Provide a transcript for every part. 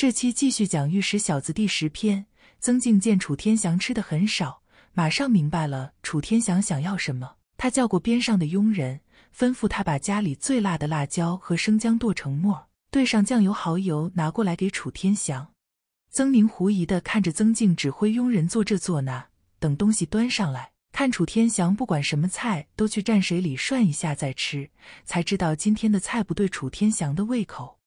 这期继续讲《玉石小子》第十篇。曾静见楚天祥吃的很少，马上明白了楚天祥想要什么。他叫过边上的佣人，吩咐他把家里最辣的辣椒和生姜剁成末，兑上酱油、蚝油，拿过来给楚天祥。曾明狐疑的看着曾静指挥佣人做这做那，等东西端上来，看楚天祥不管什么菜都去蘸水里涮一下再吃，才知道今天的菜不对楚天祥的胃口。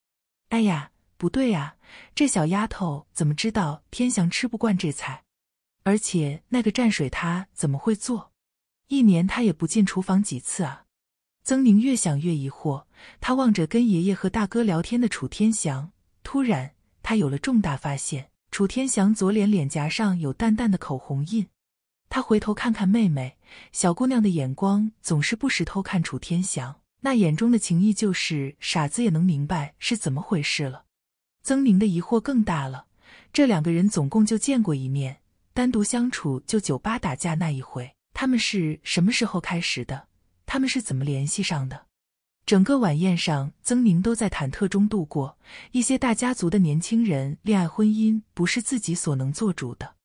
哎呀！不对呀，这小丫头怎么知道天祥吃不惯这菜？而且那个蘸水她怎么会做？一年她也不进厨房几次啊？曾宁越想越疑惑，他望着跟爷爷和大哥聊天的楚天祥，突然他有了重大发现：楚天祥左脸脸颊上有淡淡的口红印。他回头看看妹妹，小姑娘的眼光总是不时偷看楚天祥，那眼中的情意就是傻子也能明白是怎么回事了。曾宁的疑惑更大了。这两个人总共就见过一面，单独相处就酒吧打架那一回。他们是什么时候开始的？他们是怎么联系上的？整个晚宴上，曾宁都在忐忑中度过。一些大家族的年轻人，恋爱婚姻不是自己所能做主的。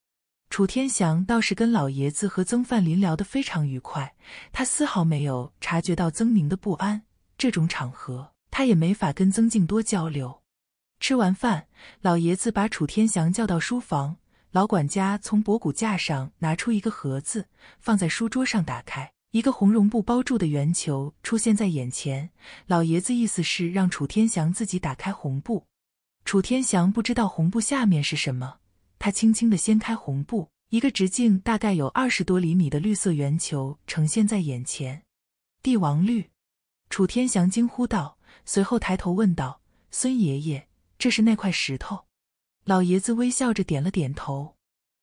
楚天祥倒是跟老爷子和曾范林聊得非常愉快，他丝毫没有察觉到曾宁的不安。这种场合，他也没法跟曾静多交流。吃完饭，老爷子把楚天祥叫到书房。老管家从博古架上拿出一个盒子，放在书桌上，打开，一个红绒布包住的圆球出现在眼前。老爷子意思是让楚天祥自己打开红布。楚天祥不知道红布下面是什么，他轻轻的掀开红布，一个直径大概有二十多厘米的绿色圆球呈现在眼前。帝王绿，楚天祥惊呼道，随后抬头问道：“孙爷爷。”这是那块石头，老爷子微笑着点了点头。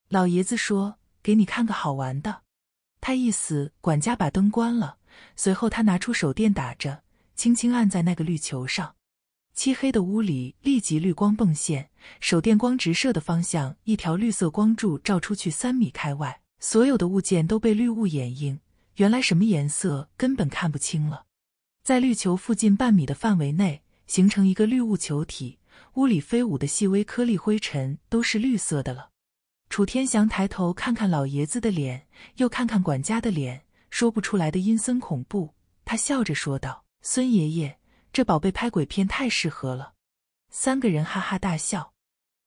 老爷子说：“给你看个好玩的。”他意思，管家把灯关了，随后他拿出手电打着，轻轻按在那个绿球上。漆黑的屋里立即绿光迸现，手电光直射的方向，一条绿色光柱照出去三米开外，所有的物件都被绿雾掩映，原来什么颜色根本看不清了。在绿球附近半米的范围内，形成一个绿雾球体。屋里飞舞的细微颗粒灰尘都是绿色的了。楚天祥抬头看看老爷子的脸，又看看管家的脸，说不出来的阴森恐怖。他笑着说道：“孙爷爷，这宝贝拍鬼片太适合了。”三个人哈哈大笑。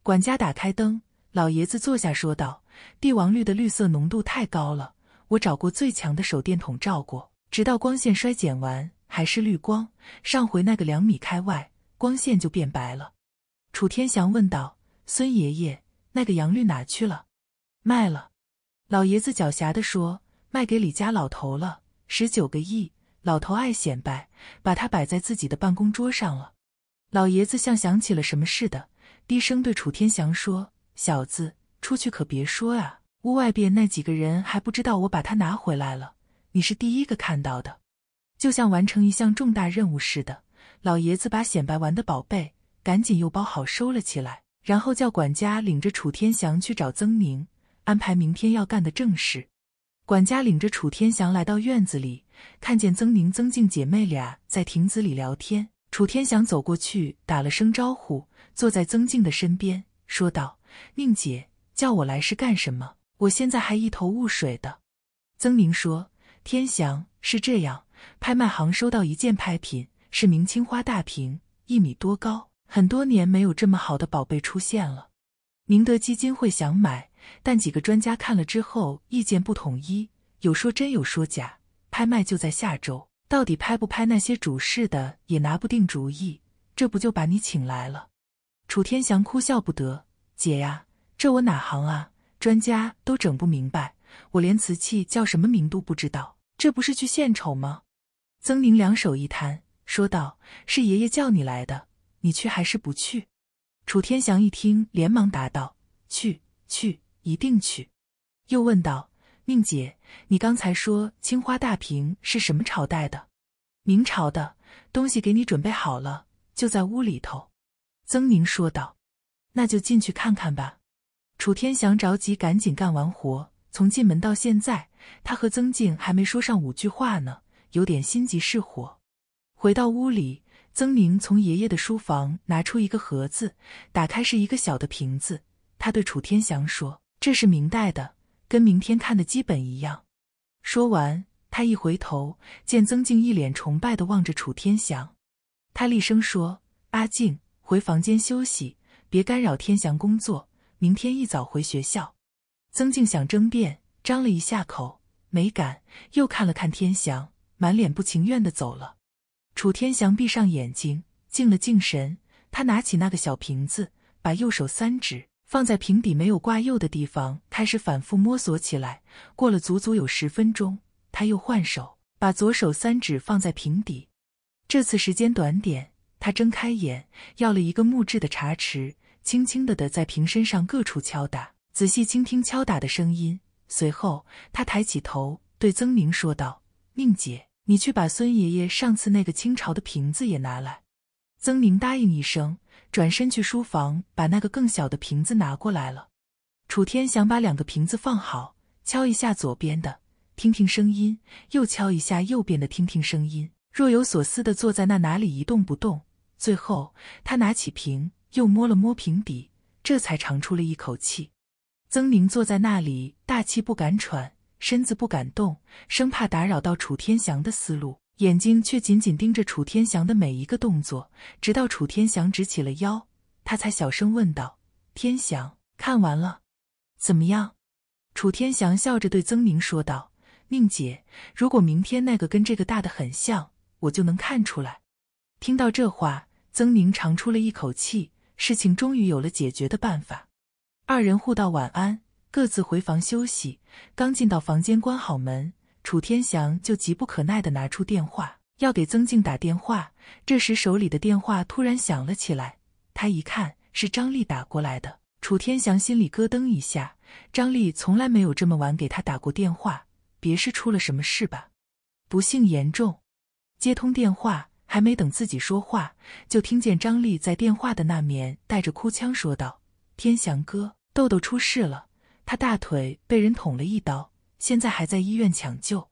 管家打开灯，老爷子坐下说道：“帝王绿的绿色浓度太高了，我找过最强的手电筒照过，直到光线衰减完还是绿光。上回那个两米开外，光线就变白了。”楚天祥问道：“孙爷爷，那个洋绿哪去了？卖了。”老爷子狡黠地说：“卖给李家老头了，十九个亿。老头爱显摆，把它摆在自己的办公桌上了。”老爷子像想起了什么似的，低声对楚天祥说：“小子，出去可别说啊！屋外边那几个人还不知道我把它拿回来了，你是第一个看到的。”就像完成一项重大任务似的，老爷子把显摆完的宝贝。赶紧又包好收了起来，然后叫管家领着楚天祥去找曾宁，安排明天要干的正事。管家领着楚天祥来到院子里，看见曾宁、曾静姐妹俩在亭子里聊天。楚天祥走过去打了声招呼，坐在曾静的身边，说道：“宁姐，叫我来是干什么？我现在还一头雾水的。”曾宁说：“天祥是这样，拍卖行收到一件拍品，是明清花大瓶，一米多高。”很多年没有这么好的宝贝出现了，宁德基金会想买，但几个专家看了之后意见不统一，有说真有说假。拍卖就在下周，到底拍不拍那些主事的也拿不定主意，这不就把你请来了。楚天祥哭笑不得：“姐呀，这我哪行啊？专家都整不明白，我连瓷器叫什么名都不知道，这不是去献丑吗？”曾宁两手一摊，说道：“是爷爷叫你来的。”你去还是不去？楚天祥一听，连忙答道：“去，去，一定去。”又问道：“宁姐，你刚才说青花大瓶是什么朝代的？”“明朝的。”东西给你准备好了，就在屋里头。”曾宁说道。“那就进去看看吧。”楚天祥着急，赶紧干完活。从进门到现在，他和曾静还没说上五句话呢，有点心急是火。回到屋里。曾宁从爷爷的书房拿出一个盒子，打开是一个小的瓶子。他对楚天祥说：“这是明代的，跟明天看的基本一样。”说完，他一回头，见曾静一脸崇拜地望着楚天祥，他厉声说：“阿静，回房间休息，别干扰天祥工作。明天一早回学校。”曾静想争辩，张了一下口，没敢，又看了看天祥，满脸不情愿地走了。楚天祥闭上眼睛，静了静神。他拿起那个小瓶子，把右手三指放在瓶底没有挂釉的地方，开始反复摸索起来。过了足足有十分钟，他又换手，把左手三指放在瓶底。这次时间短点，他睁开眼，要了一个木质的茶匙，轻轻的的在瓶身上各处敲打，仔细倾听敲打的声音。随后，他抬起头对曾宁说道：“宁姐。”你去把孙爷爷上次那个清朝的瓶子也拿来。曾宁答应一声，转身去书房把那个更小的瓶子拿过来了。楚天想把两个瓶子放好，敲一下左边的，听听声音；又敲一下右边的，听听声音。若有所思的坐在那哪里一动不动。最后，他拿起瓶，又摸了摸瓶底，这才长出了一口气。曾宁坐在那里，大气不敢喘。身子不敢动，生怕打扰到楚天祥的思路，眼睛却紧紧盯着楚天祥的每一个动作。直到楚天祥直起了腰，他才小声问道：“天祥，看完了，怎么样？”楚天祥笑着对曾宁说道：“宁姐，如果明天那个跟这个大的很像，我就能看出来。”听到这话，曾宁长出了一口气，事情终于有了解决的办法。二人互道晚安。各自回房休息。刚进到房间，关好门，楚天祥就急不可耐地拿出电话，要给曾静打电话。这时手里的电话突然响了起来，他一看是张丽打过来的，楚天祥心里咯噔一下。张丽从来没有这么晚给他打过电话，别是出了什么事吧？不幸严重。接通电话，还没等自己说话，就听见张丽在电话的那面带着哭腔说道：“天祥哥，豆豆出事了。”他大腿被人捅了一刀，现在还在医院抢救。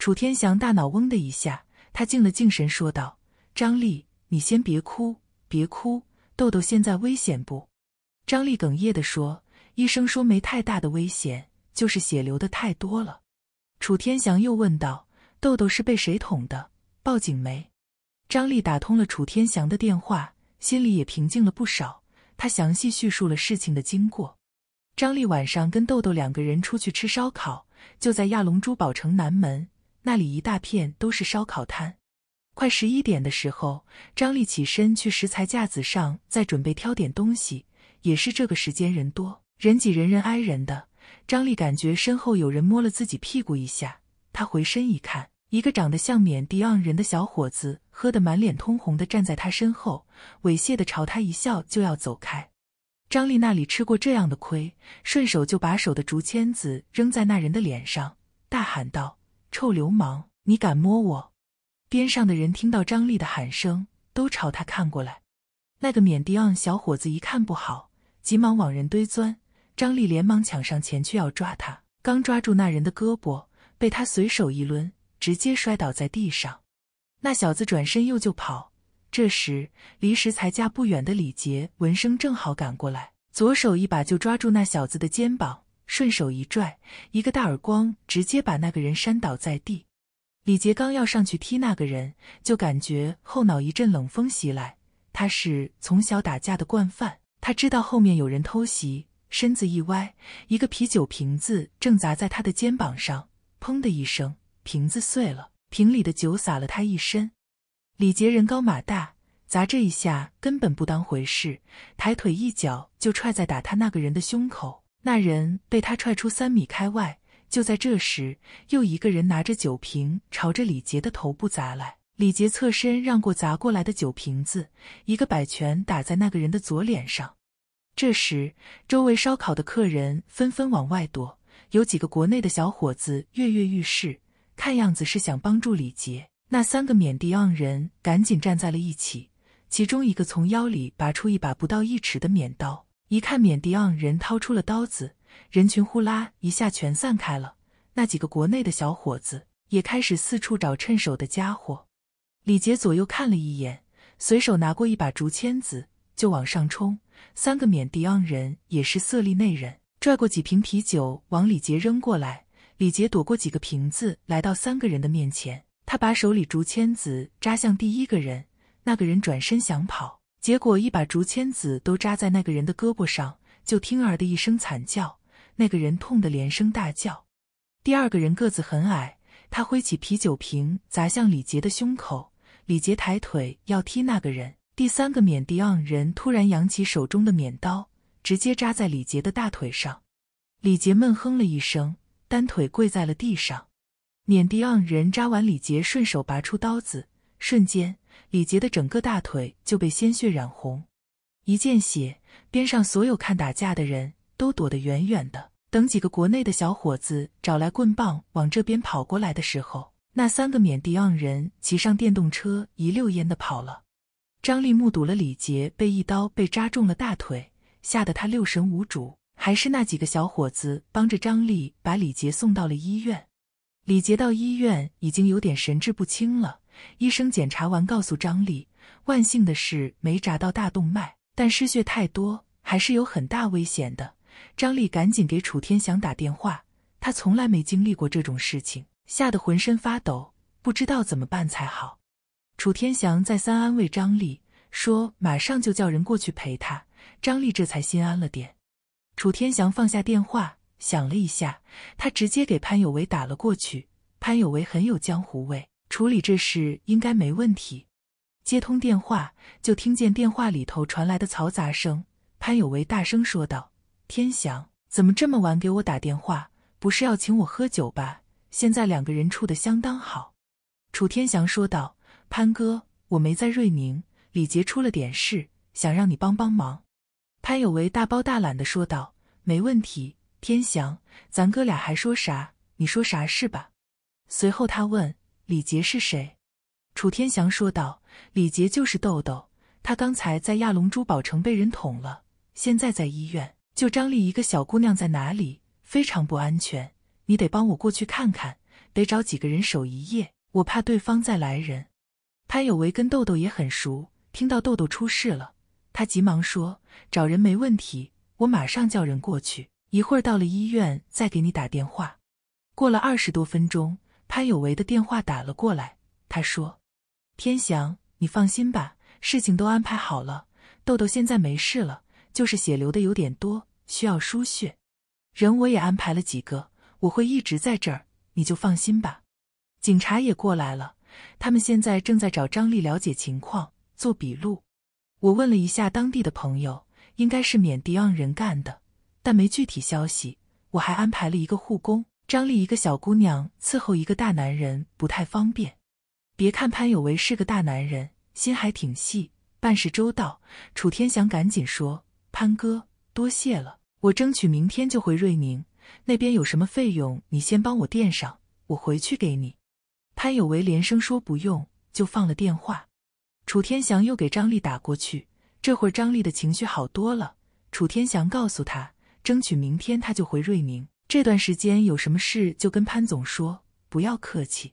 楚天翔大脑嗡的一下，他静了静神，说道：“张丽，你先别哭，别哭。豆豆现在危险不？”张丽哽咽地说：“医生说没太大的危险，就是血流的太多了。”楚天翔又问道：“豆豆是被谁捅的？报警没？”张丽打通了楚天翔的电话，心里也平静了不少。他详细叙述了事情的经过。张丽晚上跟豆豆两个人出去吃烧烤，就在亚龙珠宝城南门那里，一大片都是烧烤摊。快十一点的时候，张丽起身去食材架子上再准备挑点东西，也是这个时间人多，人挤人，人挨人的。张丽感觉身后有人摸了自己屁股一下，她回身一看，一个长得像缅迪昂人的小伙子喝得满脸通红的站在她身后，猥亵的朝她一笑就要走开。张丽那里吃过这样的亏，顺手就把手的竹签子扔在那人的脸上，大喊道：“臭流氓，你敢摸我！”边上的人听到张丽的喊声，都朝他看过来。那个缅甸小伙子一看不好，急忙往人堆钻。张丽连忙抢上前去要抓他，刚抓住那人的胳膊，被他随手一抡，直接摔倒在地上。那小子转身又就跑。这时，离食材架不远的李杰闻声正好赶过来，左手一把就抓住那小子的肩膀，顺手一拽，一个大耳光直接把那个人扇倒在地。李杰刚要上去踢那个人，就感觉后脑一阵冷风袭来。他是从小打架的惯犯，他知道后面有人偷袭，身子一歪，一个啤酒瓶子正砸在他的肩膀上，砰的一声，瓶子碎了，瓶里的酒洒了他一身。李杰人高马大，砸这一下根本不当回事，抬腿一脚就踹在打他那个人的胸口，那人被他踹出三米开外。就在这时，又一个人拿着酒瓶朝着李杰的头部砸来，李杰侧身让过砸过来的酒瓶子，一个摆拳打在那个人的左脸上。这时，周围烧烤的客人纷纷往外躲，有几个国内的小伙子跃跃欲试，看样子是想帮助李杰。那三个缅迪昂人赶紧站在了一起，其中一个从腰里拔出一把不到一尺的缅刀。一看缅迪昂人掏出了刀子，人群呼啦一下全散开了。那几个国内的小伙子也开始四处找趁手的家伙。李杰左右看了一眼，随手拿过一把竹签子就往上冲。三个缅迪昂人也是色厉内荏，拽过几瓶啤酒往李杰扔过来。李杰躲过几个瓶子，来到三个人的面前。他把手里竹签子扎向第一个人，那个人转身想跑，结果一把竹签子都扎在那个人的胳膊上，就听“儿的一声惨叫，那个人痛得连声大叫。第二个人个子很矮，他挥起啤酒瓶砸向李杰的胸口，李杰抬腿要踢那个人。第三个缅迪昂人突然扬起手中的缅刀，直接扎在李杰的大腿上，李杰闷哼了一声，单腿跪在了地上。缅迪昂人扎完李杰，顺手拔出刀子，瞬间，李杰的整个大腿就被鲜血染红。一见血，边上所有看打架的人都躲得远远的。等几个国内的小伙子找来棍棒往这边跑过来的时候，那三个缅迪昂人骑上电动车，一溜烟的跑了。张丽目睹了李杰被一刀被扎中了大腿，吓得他六神无主。还是那几个小伙子帮着张丽把李杰送到了医院。李杰到医院已经有点神志不清了。医生检查完，告诉张丽，万幸的是没扎到大动脉，但失血太多，还是有很大危险的。张丽赶紧给楚天祥打电话，他从来没经历过这种事情，吓得浑身发抖，不知道怎么办才好。楚天祥再三安慰张丽，说马上就叫人过去陪他。张丽这才心安了点。楚天祥放下电话。想了一下，他直接给潘有为打了过去。潘有为很有江湖味，处理这事应该没问题。接通电话，就听见电话里头传来的嘈杂声。潘有为大声说道：“天祥，怎么这么晚给我打电话？不是要请我喝酒吧？”现在两个人处的相当好。楚天祥说道：“潘哥，我没在瑞宁，李杰出了点事，想让你帮帮忙。”潘有为大包大揽的说道：“没问题。”天祥，咱哥俩还说啥？你说啥是吧？随后他问李杰是谁？楚天祥说道：“李杰就是豆豆，他刚才在亚龙珠宝城被人捅了，现在在医院。就张丽一个小姑娘在哪里？非常不安全，你得帮我过去看看，得找几个人守一夜，我怕对方再来人。”潘有为跟豆豆也很熟，听到豆豆出事了，他急忙说：“找人没问题，我马上叫人过去。”一会儿到了医院再给你打电话。过了二十多分钟，潘有为的电话打了过来。他说：“天祥，你放心吧，事情都安排好了。豆豆现在没事了，就是血流的有点多，需要输血。人我也安排了几个，我会一直在这儿，你就放心吧。警察也过来了，他们现在正在找张丽了解情况，做笔录。我问了一下当地的朋友，应该是缅甸昂人干的。”但没具体消息，我还安排了一个护工张丽，一个小姑娘伺候一个大男人不太方便。别看潘有为是个大男人，心还挺细，办事周到。楚天祥赶紧说：“潘哥，多谢了，我争取明天就回瑞宁，那边有什么费用你先帮我垫上，我回去给你。”潘有为连声说不用，就放了电话。楚天祥又给张丽打过去，这会儿张丽的情绪好多了。楚天祥告诉他。争取明天他就回瑞宁。这段时间有什么事就跟潘总说，不要客气。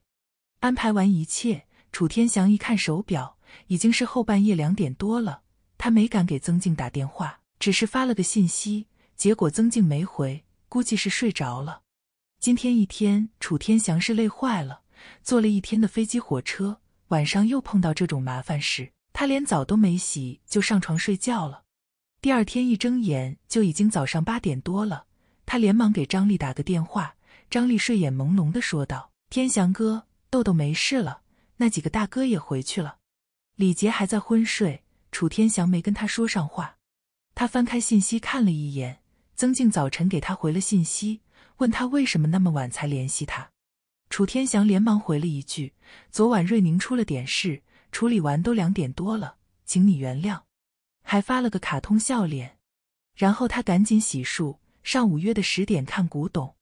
安排完一切，楚天祥一看手表，已经是后半夜两点多了。他没敢给曾静打电话，只是发了个信息。结果曾静没回，估计是睡着了。今天一天，楚天祥是累坏了，坐了一天的飞机、火车，晚上又碰到这种麻烦事，他连澡都没洗就上床睡觉了。第二天一睁眼就已经早上八点多了，他连忙给张丽打个电话。张丽睡眼朦胧的说道：“天祥哥，豆豆没事了，那几个大哥也回去了。”李杰还在昏睡，楚天祥没跟他说上话。他翻开信息看了一眼，曾静早晨给他回了信息，问他为什么那么晚才联系他。楚天祥连忙回了一句：“昨晚瑞宁出了点事，处理完都两点多了，请你原谅。”还发了个卡通笑脸，然后他赶紧洗漱，上午约的十点看古董，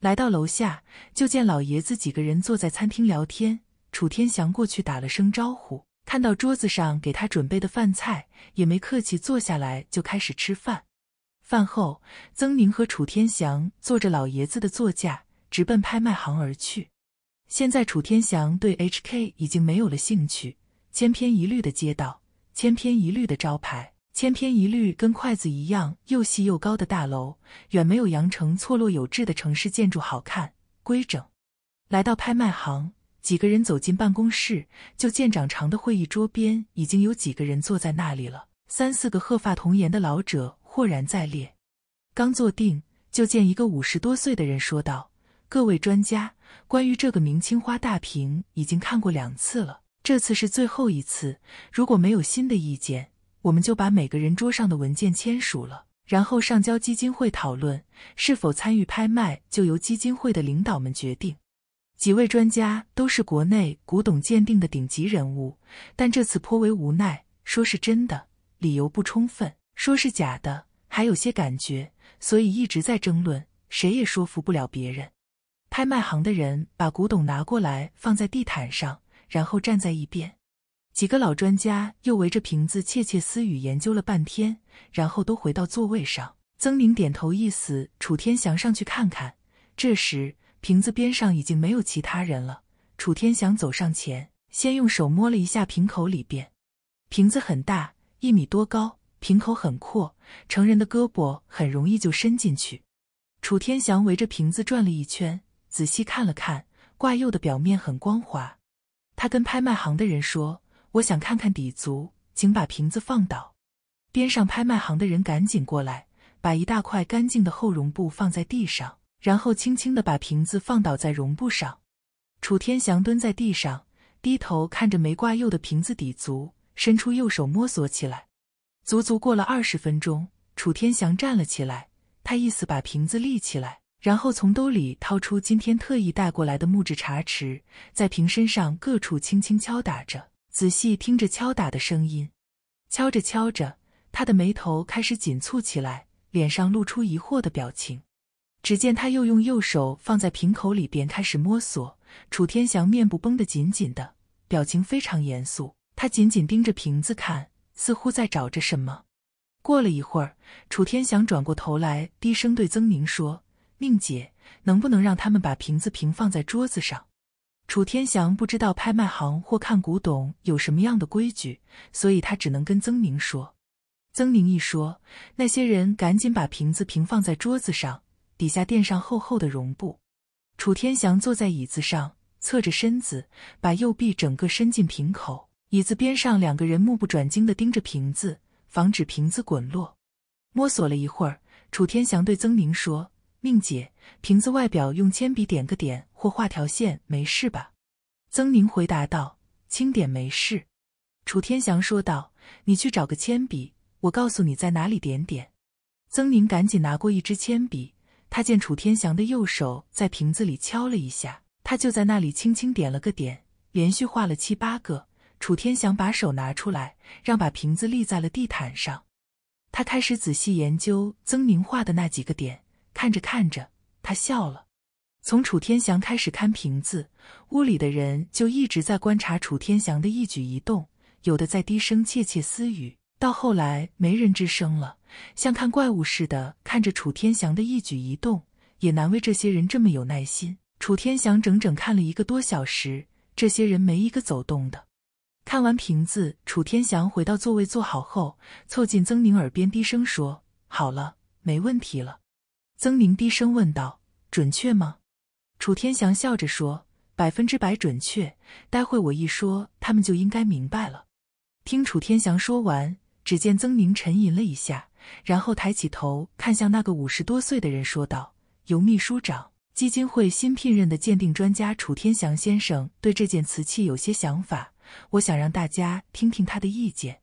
来到楼下就见老爷子几个人坐在餐厅聊天。楚天祥过去打了声招呼，看到桌子上给他准备的饭菜，也没客气，坐下来就开始吃饭。饭后，曾宁和楚天祥坐着老爷子的座驾直奔拍卖行而去。现在楚天祥对 HK 已经没有了兴趣，千篇一律的街道。千篇一律的招牌，千篇一律，跟筷子一样又细又高的大楼，远没有羊城错落有致的城市建筑好看规整。来到拍卖行，几个人走进办公室，就见长长的会议桌边已经有几个人坐在那里了，三四个鹤发童颜的老者豁然在列。刚坐定，就见一个五十多岁的人说道：“各位专家，关于这个明青花大瓶，已经看过两次了。”这次是最后一次，如果没有新的意见，我们就把每个人桌上的文件签署了，然后上交基金会讨论是否参与拍卖，就由基金会的领导们决定。几位专家都是国内古董鉴定的顶级人物，但这次颇为无奈，说是真的，理由不充分；说是假的，还有些感觉，所以一直在争论，谁也说服不了别人。拍卖行的人把古董拿过来，放在地毯上。然后站在一边，几个老专家又围着瓶子窃窃私语，研究了半天，然后都回到座位上。曾宁点头，意思楚天祥上去看看。这时瓶子边上已经没有其他人了。楚天祥走上前，先用手摸了一下瓶口里边。瓶子很大，一米多高，瓶口很阔，成人的胳膊很容易就伸进去。楚天祥围着瓶子转了一圈，仔细看了看挂釉的表面，很光滑。他跟拍卖行的人说：“我想看看底足，请把瓶子放倒。”边上拍卖行的人赶紧过来，把一大块干净的厚绒布放在地上，然后轻轻地把瓶子放倒在绒布上。楚天祥蹲在地上，低头看着没挂釉的瓶子底足，伸出右手摸索起来。足足过了二十分钟，楚天祥站了起来，他意思把瓶子立起来。然后从兜里掏出今天特意带过来的木质茶匙，在瓶身上各处轻轻敲打着，仔细听着敲打的声音。敲着敲着，他的眉头开始紧蹙起来，脸上露出疑惑的表情。只见他又用右手放在瓶口里边开始摸索。楚天祥面部绷得紧紧的，表情非常严肃，他紧紧盯着瓶子看，似乎在找着什么。过了一会儿，楚天祥转过头来，低声对曾宁说。宁姐，能不能让他们把瓶子平放在桌子上？楚天祥不知道拍卖行或看古董有什么样的规矩，所以他只能跟曾宁说。曾宁一说，那些人赶紧把瓶子平放在桌子上，底下垫上厚厚的绒布。楚天祥坐在椅子上，侧着身子，把右臂整个伸进瓶口。椅子边上两个人目不转睛地盯着瓶子，防止瓶子滚落。摸索了一会儿，楚天祥对曾宁说。宁姐，瓶子外表用铅笔点个点或画条线，没事吧？曾宁回答道：“轻点没事。”楚天祥说道：“你去找个铅笔，我告诉你在哪里点点。”曾宁赶紧拿过一支铅笔，他见楚天祥的右手在瓶子里敲了一下，他就在那里轻轻点了个点，连续画了七八个。楚天祥把手拿出来，让把瓶子立在了地毯上，他开始仔细研究曾宁画的那几个点。看着看着，他笑了。从楚天祥开始看瓶子，屋里的人就一直在观察楚天祥的一举一动，有的在低声窃窃私语，到后来没人吱声了，像看怪物似的看着楚天祥的一举一动，也难为这些人这么有耐心。楚天祥整整看了一个多小时，这些人没一个走动的。看完瓶子，楚天祥回到座位坐好后，凑近曾宁耳边低声说：“好了，没问题了。”曾宁低声问道：“准确吗？”楚天祥笑着说：“百分之百准确。待会我一说，他们就应该明白了。”听楚天祥说完，只见曾宁沉吟了一下，然后抬起头看向那个五十多岁的人，说道：“尤秘书长，基金会新聘任的鉴定专家楚天祥先生对这件瓷器有些想法，我想让大家听听他的意见。”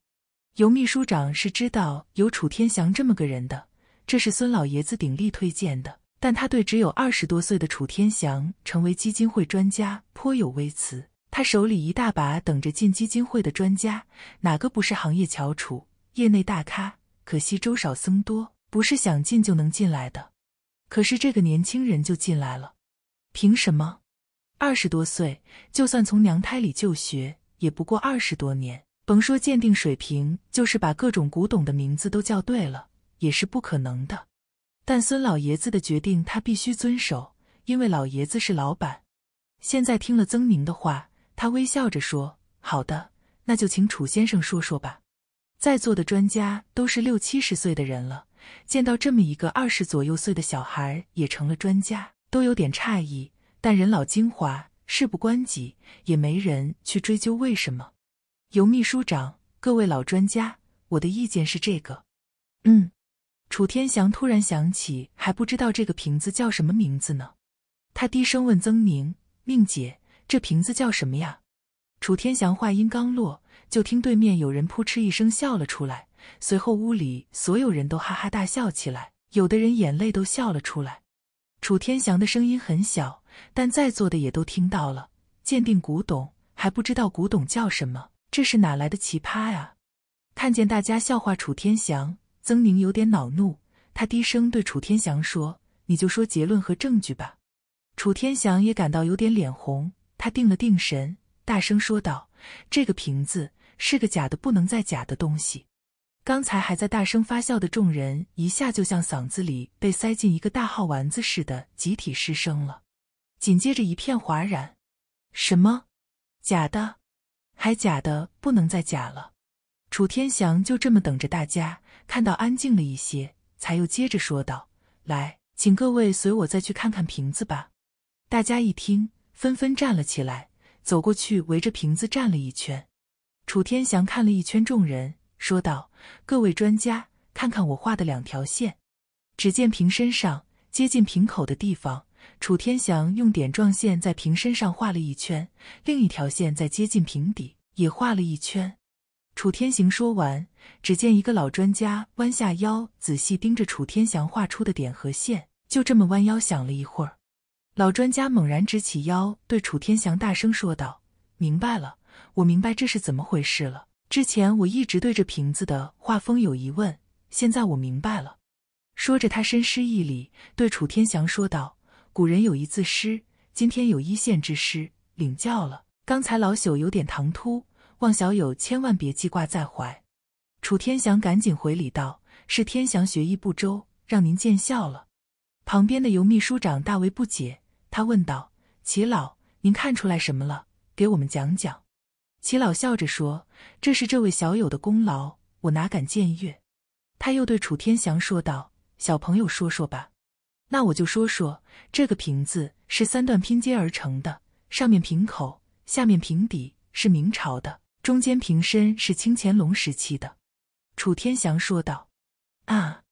尤秘书长是知道有楚天祥这么个人的。这是孙老爷子鼎力推荐的，但他对只有二十多岁的楚天祥成为基金会专家颇有微词。他手里一大把等着进基金会的专家，哪个不是行业翘楚、业内大咖？可惜周少僧多，不是想进就能进来的。可是这个年轻人就进来了，凭什么？二十多岁，就算从娘胎里就学，也不过二十多年。甭说鉴定水平，就是把各种古董的名字都叫对了。也是不可能的，但孙老爷子的决定他必须遵守，因为老爷子是老板。现在听了曾宁的话，他微笑着说：“好的，那就请楚先生说说吧。”在座的专家都是六七十岁的人了，见到这么一个二十左右岁的小孩也成了专家，都有点诧异。但人老精华，事不关己，也没人去追究为什么。由秘书长、各位老专家，我的意见是这个，嗯。楚天祥突然想起，还不知道这个瓶子叫什么名字呢。他低声问曾宁宁姐：“这瓶子叫什么呀？”楚天祥话音刚落，就听对面有人“扑哧”一声笑了出来，随后屋里所有人都哈哈大笑起来，有的人眼泪都笑了出来。楚天祥的声音很小，但在座的也都听到了。鉴定古董还不知道古董叫什么，这是哪来的奇葩啊？看见大家笑话楚天祥。曾宁有点恼怒，他低声对楚天祥说：“你就说结论和证据吧。”楚天祥也感到有点脸红，他定了定神，大声说道：“这个瓶子是个假的不能再假的东西。”刚才还在大声发笑的众人，一下就像嗓子里被塞进一个大号丸子似的，集体失声了。紧接着一片哗然：“什么？假的？还假的不能再假了？”楚天祥就这么等着大家。看到安静了一些，才又接着说道：“来，请各位随我再去看看瓶子吧。”大家一听，纷纷站了起来，走过去围着瓶子站了一圈。楚天祥看了一圈众人，说道：“各位专家，看看我画的两条线。”只见瓶身上接近瓶口的地方，楚天祥用点状线在瓶身上画了一圈；另一条线在接近瓶底，也画了一圈。楚天行说完，只见一个老专家弯下腰，仔细盯着楚天祥画出的点和线，就这么弯腰想了一会儿。老专家猛然直起腰，对楚天祥大声说道：“明白了，我明白这是怎么回事了。之前我一直对着瓶子的画风有疑问，现在我明白了。”说着，他深施一礼，对楚天祥说道：“古人有一字诗，今天有一线之师，领教了。刚才老朽有点唐突。”望小友千万别记挂在怀。楚天祥赶紧回礼道：“是天祥学艺不周，让您见笑了。”旁边的尤秘书长大为不解，他问道：“齐老，您看出来什么了？给我们讲讲。”齐老笑着说：“这是这位小友的功劳，我哪敢僭越？”他又对楚天祥说道：“小朋友，说说吧。”“那我就说说，这个瓶子是三段拼接而成的，上面瓶口，下面瓶底是明朝的。”中间瓶身是清乾隆时期的，楚天祥说道：“啊，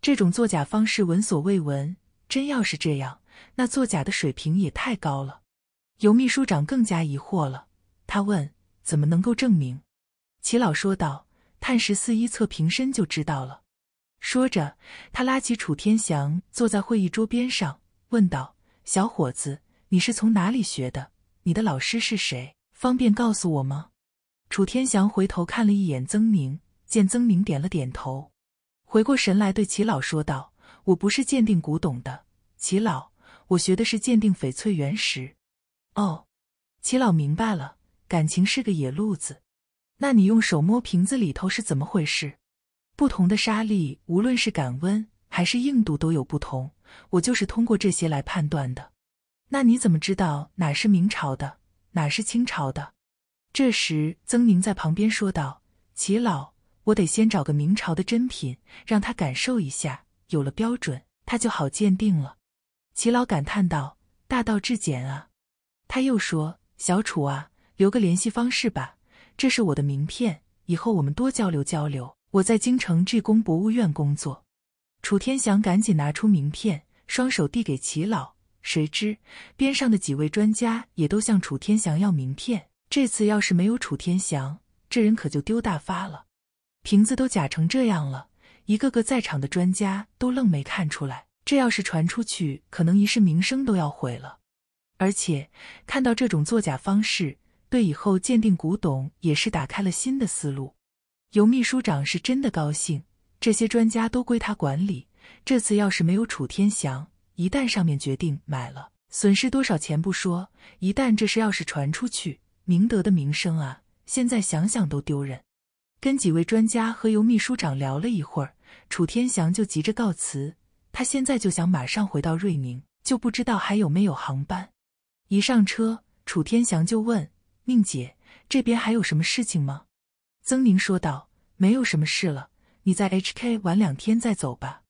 这种作假方式闻所未闻，真要是这样，那作假的水平也太高了。”尤秘书长更加疑惑了，他问：“怎么能够证明？”齐老说道：“探十四一侧瓶身就知道了。”说着，他拉起楚天祥坐在会议桌边上，问道：“小伙子，你是从哪里学的？你的老师是谁？方便告诉我吗？”楚天祥回头看了一眼曾宁，见曾宁点了点头，回过神来对齐老说道：“我不是鉴定古董的，齐老，我学的是鉴定翡翠原石。”“哦，齐老明白了，感情是个野路子。那你用手摸瓶子里头是怎么回事？不同的沙粒，无论是感温还是硬度都有不同，我就是通过这些来判断的。那你怎么知道哪是明朝的，哪是清朝的？”这时，曾宁在旁边说道：“齐老，我得先找个明朝的珍品，让他感受一下，有了标准，他就好鉴定了。”齐老感叹道：“大道至简啊！”他又说：“小楚啊，留个联系方式吧，这是我的名片，以后我们多交流交流。”我在京城济公博物院工作。楚天祥赶紧拿出名片，双手递给齐老。谁知边上的几位专家也都向楚天祥要名片。这次要是没有楚天祥，这人可就丢大发了。瓶子都假成这样了，一个个在场的专家都愣没看出来。这要是传出去，可能一世名声都要毁了。而且看到这种作假方式，对以后鉴定古董也是打开了新的思路。尤秘书长是真的高兴，这些专家都归他管理。这次要是没有楚天祥，一旦上面决定买了，损失多少钱不说，一旦这事要是传出去，明德的名声啊，现在想想都丢人。跟几位专家和尤秘书长聊了一会儿，楚天祥就急着告辞。他现在就想马上回到瑞宁，就不知道还有没有航班。一上车，楚天祥就问宁姐：“这边还有什么事情吗？”曾宁说道：“没有什么事了，你在 HK 玩两天再走吧。”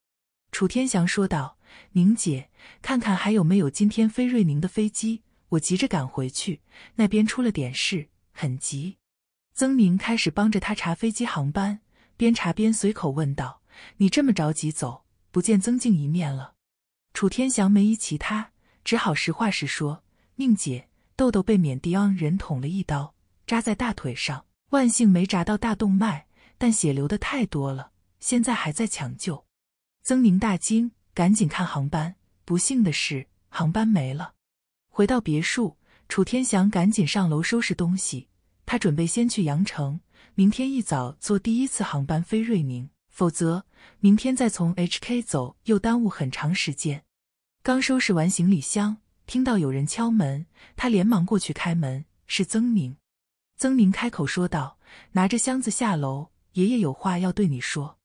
楚天祥说道：“宁姐，看看还有没有今天飞瑞宁的飞机。”我急着赶回去，那边出了点事，很急。曾宁开始帮着他查飞机航班，边查边随口问道：“你这么着急走，不见曾静一面了？”楚天祥没疑其他，只好实话实说：“宁姐，豆豆被缅迪昂人捅了一刀，扎在大腿上，万幸没扎到大动脉，但血流的太多了，现在还在抢救。”曾宁大惊，赶紧看航班，不幸的是，航班没了。回到别墅，楚天祥赶紧上楼收拾东西。他准备先去阳城，明天一早坐第一次航班飞瑞宁，否则明天再从 HK 走又耽误很长时间。刚收拾完行李箱，听到有人敲门，他连忙过去开门，是曾宁。曾宁开口说道：“拿着箱子下楼，爷爷有话要对你说。”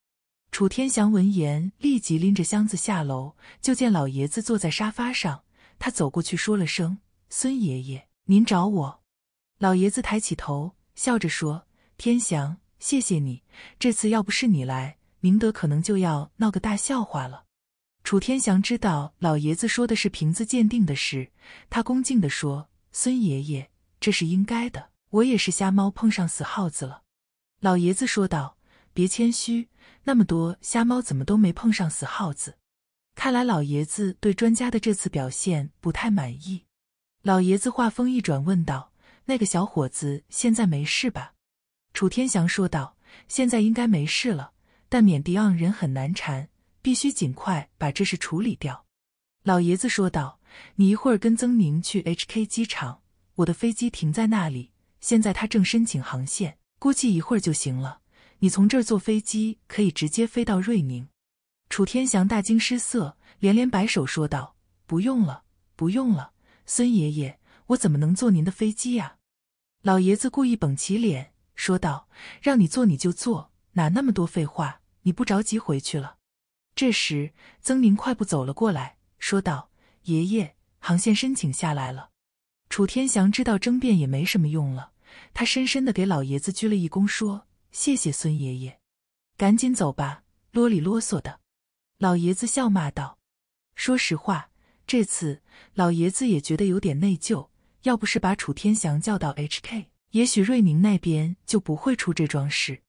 楚天祥闻言立即拎着箱子下楼，就见老爷子坐在沙发上。他走过去，说了声：“孙爷爷，您找我。”老爷子抬起头，笑着说：“天祥，谢谢你。这次要不是你来，明德可能就要闹个大笑话了。”楚天祥知道老爷子说的是瓶子鉴定的事，他恭敬地说：“孙爷爷，这是应该的。我也是瞎猫碰上死耗子了。”老爷子说道：“别谦虚，那么多瞎猫怎么都没碰上死耗子。”看来老爷子对专家的这次表现不太满意。老爷子话锋一转，问道：“那个小伙子现在没事吧？”楚天祥说道：“现在应该没事了，但缅迪昂人很难缠，必须尽快把这事处理掉。”老爷子说道：“你一会儿跟曾宁去 H K 机场，我的飞机停在那里。现在他正申请航线，估计一会儿就行了。你从这儿坐飞机可以直接飞到瑞宁。”楚天祥大惊失色，连连摆手说道：“不用了，不用了，孙爷爷，我怎么能坐您的飞机啊？”老爷子故意绷起脸说道：“让你坐你就坐，哪那么多废话？你不着急回去了？”这时，曾宁快步走了过来，说道：“爷爷，航线申请下来了。”楚天祥知道争辩也没什么用了，他深深地给老爷子鞠了一躬，说：“谢谢孙爷爷，赶紧走吧，啰里啰嗦的。”老爷子笑骂道：“说实话，这次老爷子也觉得有点内疚。要不是把楚天祥叫到 H K，也许瑞宁那边就不会出这桩事。”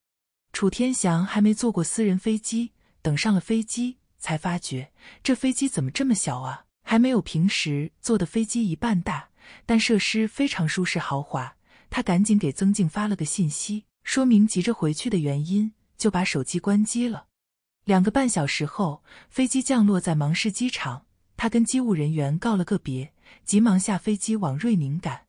楚天祥还没坐过私人飞机，等上了飞机，才发觉这飞机怎么这么小啊，还没有平时坐的飞机一半大。但设施非常舒适豪华，他赶紧给曾静发了个信息，说明急着回去的原因，就把手机关机了。两个半小时后，飞机降落在芒市机场。他跟机务人员告了个别，急忙下飞机往瑞宁赶。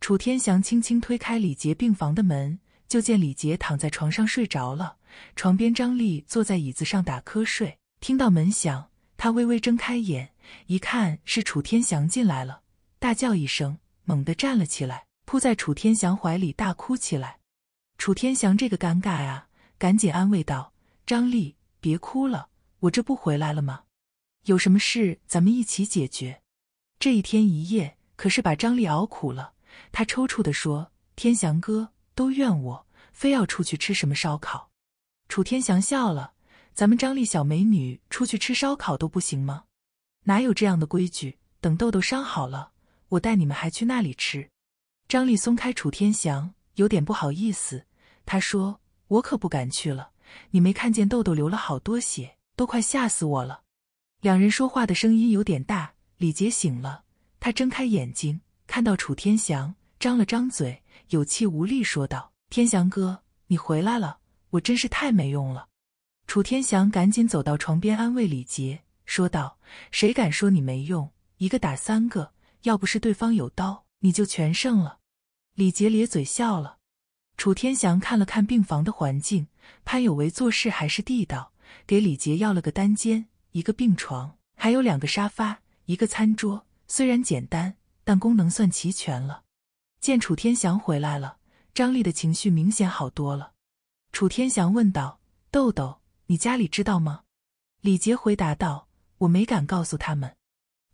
楚天祥轻轻推开李杰病房的门，就见李杰躺在床上睡着了，床边张丽坐在椅子上打瞌睡。听到门响，他微微睁开眼，一看是楚天祥进来了，大叫一声，猛地站了起来，扑在楚天祥怀里大哭起来。楚天祥这个尴尬啊，赶紧安慰道：“张丽。”别哭了，我这不回来了吗？有什么事咱们一起解决。这一天一夜可是把张丽熬苦了。他抽搐的说：“天祥哥，都怨我，非要出去吃什么烧烤。”楚天祥笑了：“咱们张丽小美女出去吃烧烤都不行吗？哪有这样的规矩？等豆豆伤好了，我带你们还去那里吃。”张丽松开楚天祥，有点不好意思，他说：“我可不敢去了。”你没看见豆豆流了好多血，都快吓死我了。两人说话的声音有点大，李杰醒了，他睁开眼睛，看到楚天祥，张了张嘴，有气无力说道：“天祥哥，你回来了，我真是太没用了。”楚天祥赶紧走到床边安慰李杰，说道：“谁敢说你没用，一个打三个，要不是对方有刀，你就全胜了。”李杰咧嘴笑了。楚天祥看了看病房的环境。潘有为做事还是地道，给李杰要了个单间，一个病床，还有两个沙发，一个餐桌。虽然简单，但功能算齐全了。见楚天祥回来了，张丽的情绪明显好多了。楚天祥问道：“豆豆，你家里知道吗？”李杰回答道：“我没敢告诉他们。”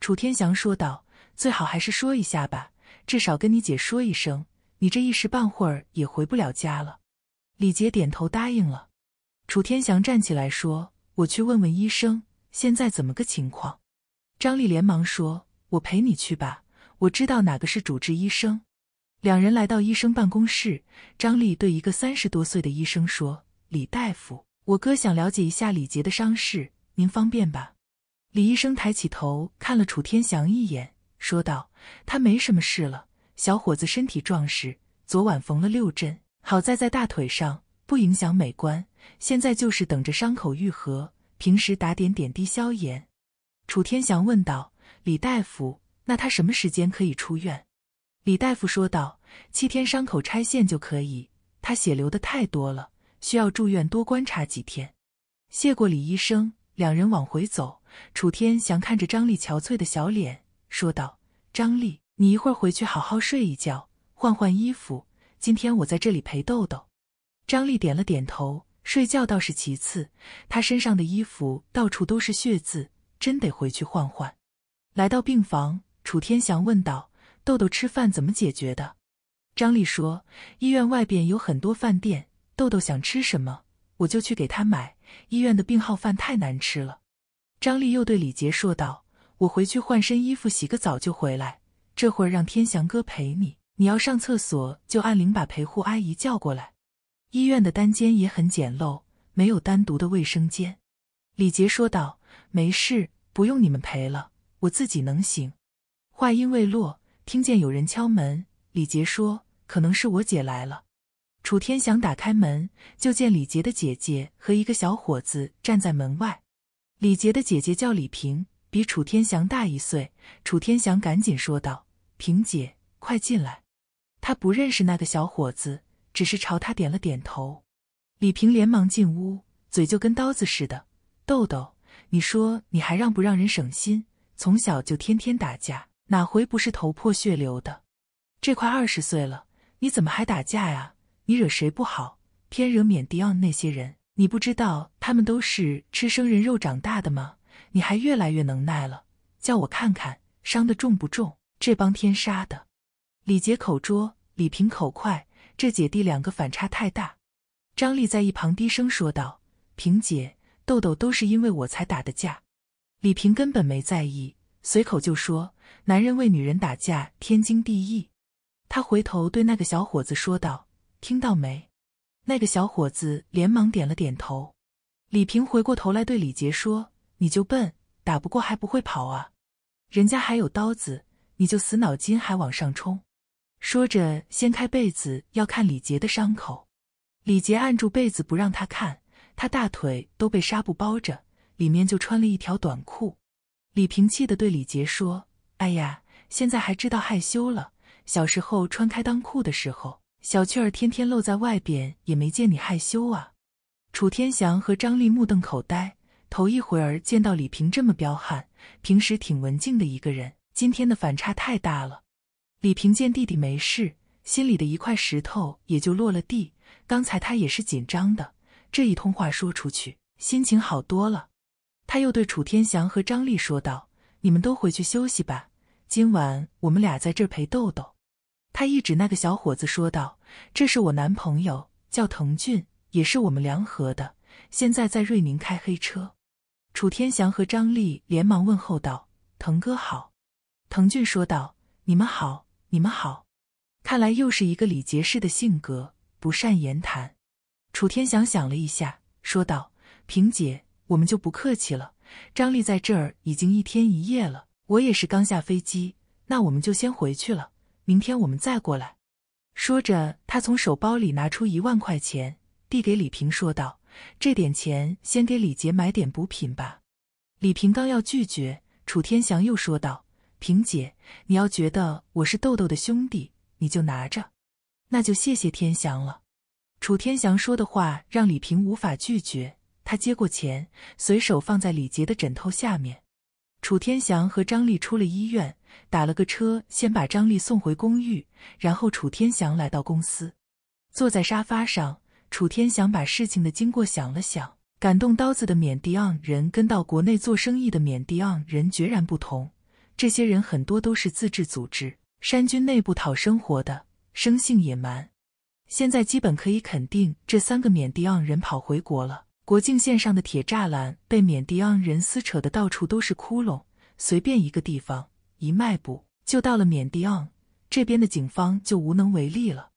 楚天祥说道：“最好还是说一下吧，至少跟你姐说一声，你这一时半会儿也回不了家了。”李杰点头答应了，楚天祥站起来说：“我去问问医生，现在怎么个情况？”张丽连忙说：“我陪你去吧，我知道哪个是主治医生。”两人来到医生办公室，张丽对一个三十多岁的医生说：“李大夫，我哥想了解一下李杰的伤势，您方便吧？”李医生抬起头看了楚天祥一眼，说道：“他没什么事了，小伙子身体壮实，昨晚缝了六针。”好在在大腿上，不影响美观。现在就是等着伤口愈合，平时打点点滴消炎。楚天祥问道：“李大夫，那他什么时间可以出院？”李大夫说道：“七天伤口拆线就可以。他血流的太多了，需要住院多观察几天。”谢过李医生。两人往回走。楚天祥看着张丽憔悴的小脸，说道：“张丽，你一会儿回去好好睡一觉，换换衣服。”今天我在这里陪豆豆。张丽点了点头。睡觉倒是其次，他身上的衣服到处都是血渍，真得回去换换。来到病房，楚天祥问道：“豆豆吃饭怎么解决的？”张丽说：“医院外边有很多饭店，豆豆想吃什么，我就去给他买。医院的病号饭太难吃了。”张丽又对李杰说道：“我回去换身衣服，洗个澡就回来。这会让天祥哥陪你。”你要上厕所就按铃，把陪护阿姨叫过来。医院的单间也很简陋，没有单独的卫生间。李杰说道：“没事，不用你们陪了，我自己能行。”话音未落，听见有人敲门。李杰说：“可能是我姐来了。”楚天祥打开门，就见李杰的姐姐和一个小伙子站在门外。李杰的姐姐叫李萍，比楚天祥大一岁。楚天祥赶紧说道：“萍姐，快进来。”他不认识那个小伙子，只是朝他点了点头。李平连忙进屋，嘴就跟刀子似的：“豆豆，你说你还让不让人省心？从小就天天打架，哪回不是头破血流的？这快二十岁了，你怎么还打架呀？你惹谁不好，偏惹缅迪奥那些人？你不知道他们都是吃生人肉长大的吗？你还越来越能耐了，叫我看看伤的重不重？这帮天杀的！”李杰口拙。李平口快，这姐弟两个反差太大。张丽在一旁低声说道：“平姐，豆豆都是因为我才打的架。”李平根本没在意，随口就说：“男人为女人打架天经地义。”他回头对那个小伙子说道：“听到没？”那个小伙子连忙点了点头。李平回过头来对李杰说：“你就笨，打不过还不会跑啊！人家还有刀子，你就死脑筋还往上冲。”说着，掀开被子要看李杰的伤口。李杰按住被子不让他看，他大腿都被纱布包着，里面就穿了一条短裤。李平气的对李杰说：“哎呀，现在还知道害羞了？小时候穿开裆裤的时候，小雀儿天天露在外边，也没见你害羞啊！”楚天祥和张丽目瞪口呆，头一回儿见到李平这么彪悍，平时挺文静的一个人，今天的反差太大了。李平见弟弟没事，心里的一块石头也就落了地。刚才他也是紧张的，这一通话说出去，心情好多了。他又对楚天祥和张丽说道：“你们都回去休息吧，今晚我们俩在这陪豆豆。”他一指那个小伙子说道：“这是我男朋友，叫滕俊，也是我们梁河的，现在在瑞宁开黑车。”楚天祥和张丽连忙问候道：“腾哥好。”腾俊说道：“你们好。”你们好，看来又是一个李杰式的性格，不善言谈。楚天祥想了一下，说道：“萍姐，我们就不客气了。张丽在这儿已经一天一夜了，我也是刚下飞机，那我们就先回去了，明天我们再过来。”说着，他从手包里拿出一万块钱，递给李平，说道：“这点钱先给李杰买点补品吧。”李平刚要拒绝，楚天祥又说道。萍姐，你要觉得我是豆豆的兄弟，你就拿着。那就谢谢天祥了。楚天祥说的话让李萍无法拒绝，他接过钱，随手放在李杰的枕头下面。楚天祥和张丽出了医院，打了个车，先把张丽送回公寓，然后楚天祥来到公司，坐在沙发上，楚天祥把事情的经过想了想。敢动刀子的缅甸人跟到国内做生意的缅甸人决然不同。这些人很多都是自治组织、山军内部讨生活的，生性野蛮。现在基本可以肯定，这三个缅迪人跑回国了。国境线上的铁栅栏被缅迪人撕扯的到处都是窟窿，随便一个地方，一迈步就到了缅迪这边的警方就无能为力了。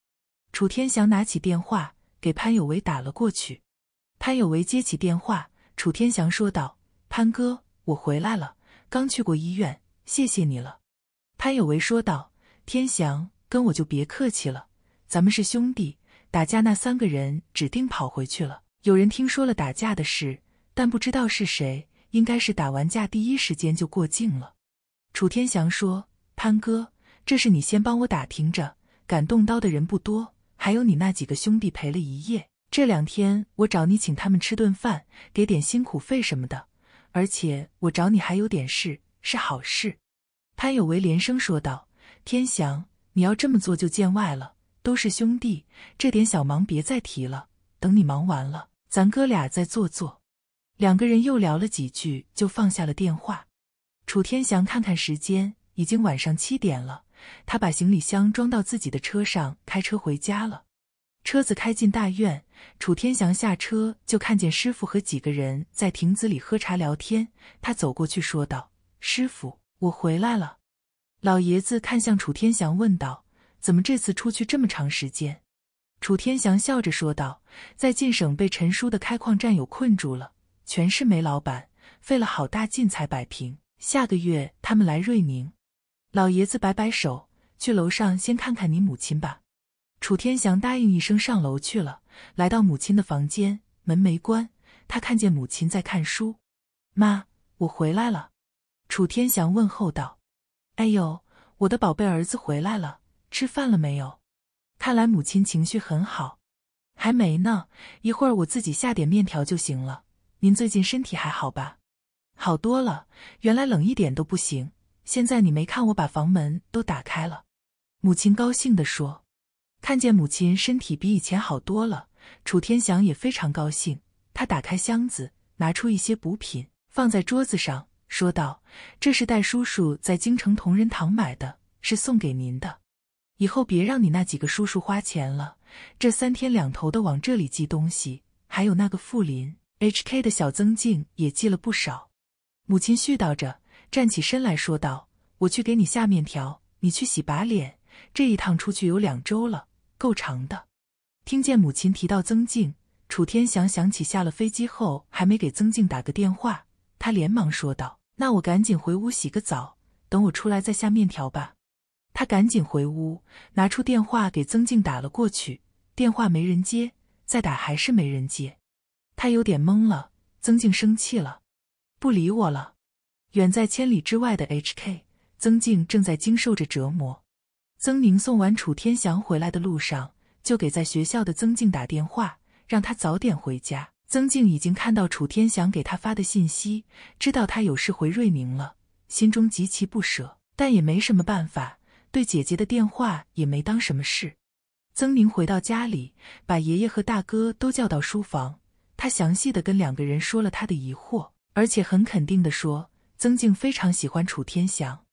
楚天祥拿起电话给潘有为打了过去，潘有为接起电话，楚天祥说道：“潘哥，我回来了，刚去过医院。”谢谢你了，潘有为说道：“天祥，跟我就别客气了，咱们是兄弟。打架那三个人指定跑回去了。有人听说了打架的事，但不知道是谁，应该是打完架第一时间就过境了。”楚天祥说：“潘哥，这是你先帮我打听着，敢动刀的人不多。还有你那几个兄弟陪了一夜，这两天我找你请他们吃顿饭，给点辛苦费什么的。而且我找你还有点事。”是好事，潘有为连声说道：“天祥，你要这么做就见外了，都是兄弟，这点小忙别再提了。等你忙完了，咱哥俩再坐坐。”两个人又聊了几句，就放下了电话。楚天祥看看时间，已经晚上七点了，他把行李箱装到自己的车上，开车回家了。车子开进大院，楚天祥下车就看见师傅和几个人在亭子里喝茶聊天，他走过去说道。师傅，我回来了。老爷子看向楚天祥，问道：“怎么这次出去这么长时间？”楚天祥笑着说道：“在晋省被陈叔的开矿战友困住了，全是煤老板，费了好大劲才摆平。下个月他们来瑞宁。”老爷子摆摆手：“去楼上先看看你母亲吧。”楚天祥答应一声，上楼去了。来到母亲的房间，门没关，他看见母亲在看书。“妈，我回来了。”楚天祥问候道：“哎呦，我的宝贝儿子回来了，吃饭了没有？看来母亲情绪很好。还没呢，一会儿我自己下点面条就行了。您最近身体还好吧？好多了，原来冷一点都不行。现在你没看我把房门都打开了。”母亲高兴地说：“看见母亲身体比以前好多了。”楚天祥也非常高兴，他打开箱子，拿出一些补品放在桌子上。说道：“这是戴叔叔在京城同仁堂买的，是送给您的。以后别让你那几个叔叔花钱了，这三天两头的往这里寄东西，还有那个富林 HK 的小曾静也寄了不少。”母亲絮叨着，站起身来说道：“我去给你下面条，你去洗把脸。这一趟出去有两周了，够长的。”听见母亲提到曾静，楚天祥想起下了飞机后还没给曾静打个电话，他连忙说道。那我赶紧回屋洗个澡，等我出来再下面条吧。他赶紧回屋，拿出电话给曾静打了过去，电话没人接，再打还是没人接，他有点懵了。曾静生气了，不理我了。远在千里之外的 H.K，曾静正在经受着折磨。曾宁送完楚天翔回来的路上，就给在学校的曾静打电话，让他早点回家。曾静已经看到楚天祥给他发的信息，知道他有事回瑞宁了，心中极其不舍，但也没什么办法。对姐姐的电话也没当什么事。曾宁回到家里，把爷爷和大哥都叫到书房，他详细的跟两个人说了他的疑惑，而且很肯定的说，曾静非常喜欢楚天祥。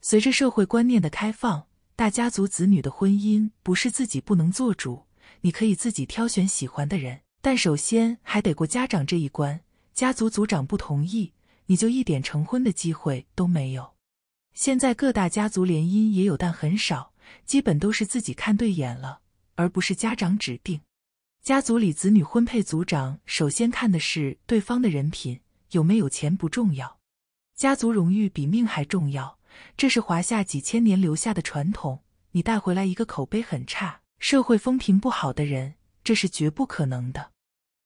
随着社会观念的开放，大家族子女的婚姻不是自己不能做主，你可以自己挑选喜欢的人。但首先还得过家长这一关，家族族长不同意，你就一点成婚的机会都没有。现在各大家族联姻也有，但很少，基本都是自己看对眼了，而不是家长指定。家族里子女婚配，族长首先看的是对方的人品，有没有钱不重要，家族荣誉比命还重要，这是华夏几千年留下的传统。你带回来一个口碑很差、社会风评不好的人，这是绝不可能的。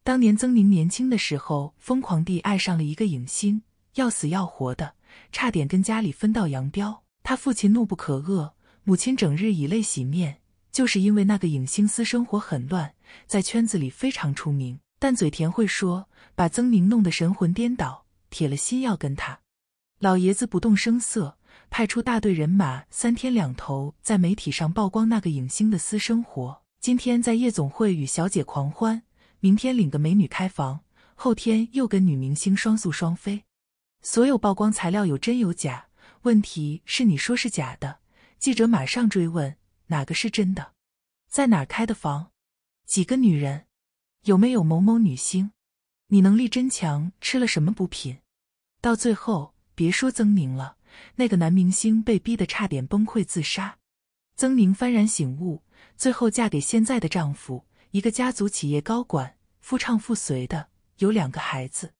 当年曾宁年轻的时候，疯狂地爱上了一个影星，要死要活的，差点跟家里分道扬镳。他父亲怒不可遏，母亲整日以泪洗面，就是因为那个影星私生活很乱，在圈子里非常出名，但嘴甜会说，把曾宁弄得神魂颠倒，铁了心要跟他。老爷子不动声色，派出大队人马，三天两头在媒体上曝光那个影星的私生活。今天在夜总会与小姐狂欢。明天领个美女开房，后天又跟女明星双宿双飞，所有曝光材料有真有假。问题是你说是假的，记者马上追问哪个是真的，在哪儿开的房，几个女人，有没有某某女星？你能力真强，吃了什么补品？到最后别说曾宁了，那个男明星被逼得差点崩溃自杀，曾宁幡然醒悟，最后嫁给现在的丈夫。一个家族企业高管，夫唱妇随的，有两个孩子。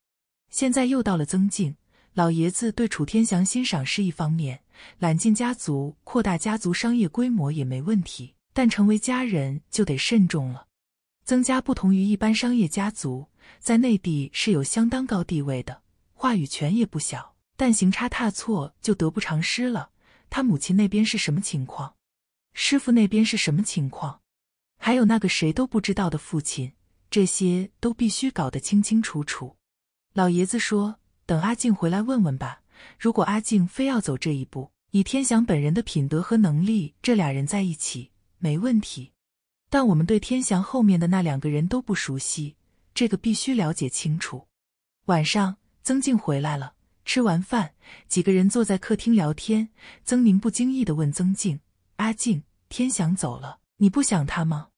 现在又到了增静老爷子对楚天祥欣赏是一方面，揽进家族、扩大家族商业规模也没问题。但成为家人就得慎重了。曾家不同于一般商业家族，在内地是有相当高地位的，话语权也不小。但行差踏错就得不偿失了。他母亲那边是什么情况？师傅那边是什么情况？还有那个谁都不知道的父亲，这些都必须搞得清清楚楚。老爷子说：“等阿静回来问问吧。如果阿静非要走这一步，以天祥本人的品德和能力，这俩人在一起没问题。但我们对天祥后面的那两个人都不熟悉，这个必须了解清楚。”晚上，曾静回来了，吃完饭，几个人坐在客厅聊天。曾宁不经意地问曾静：“阿静，天祥走了，你不想他吗？”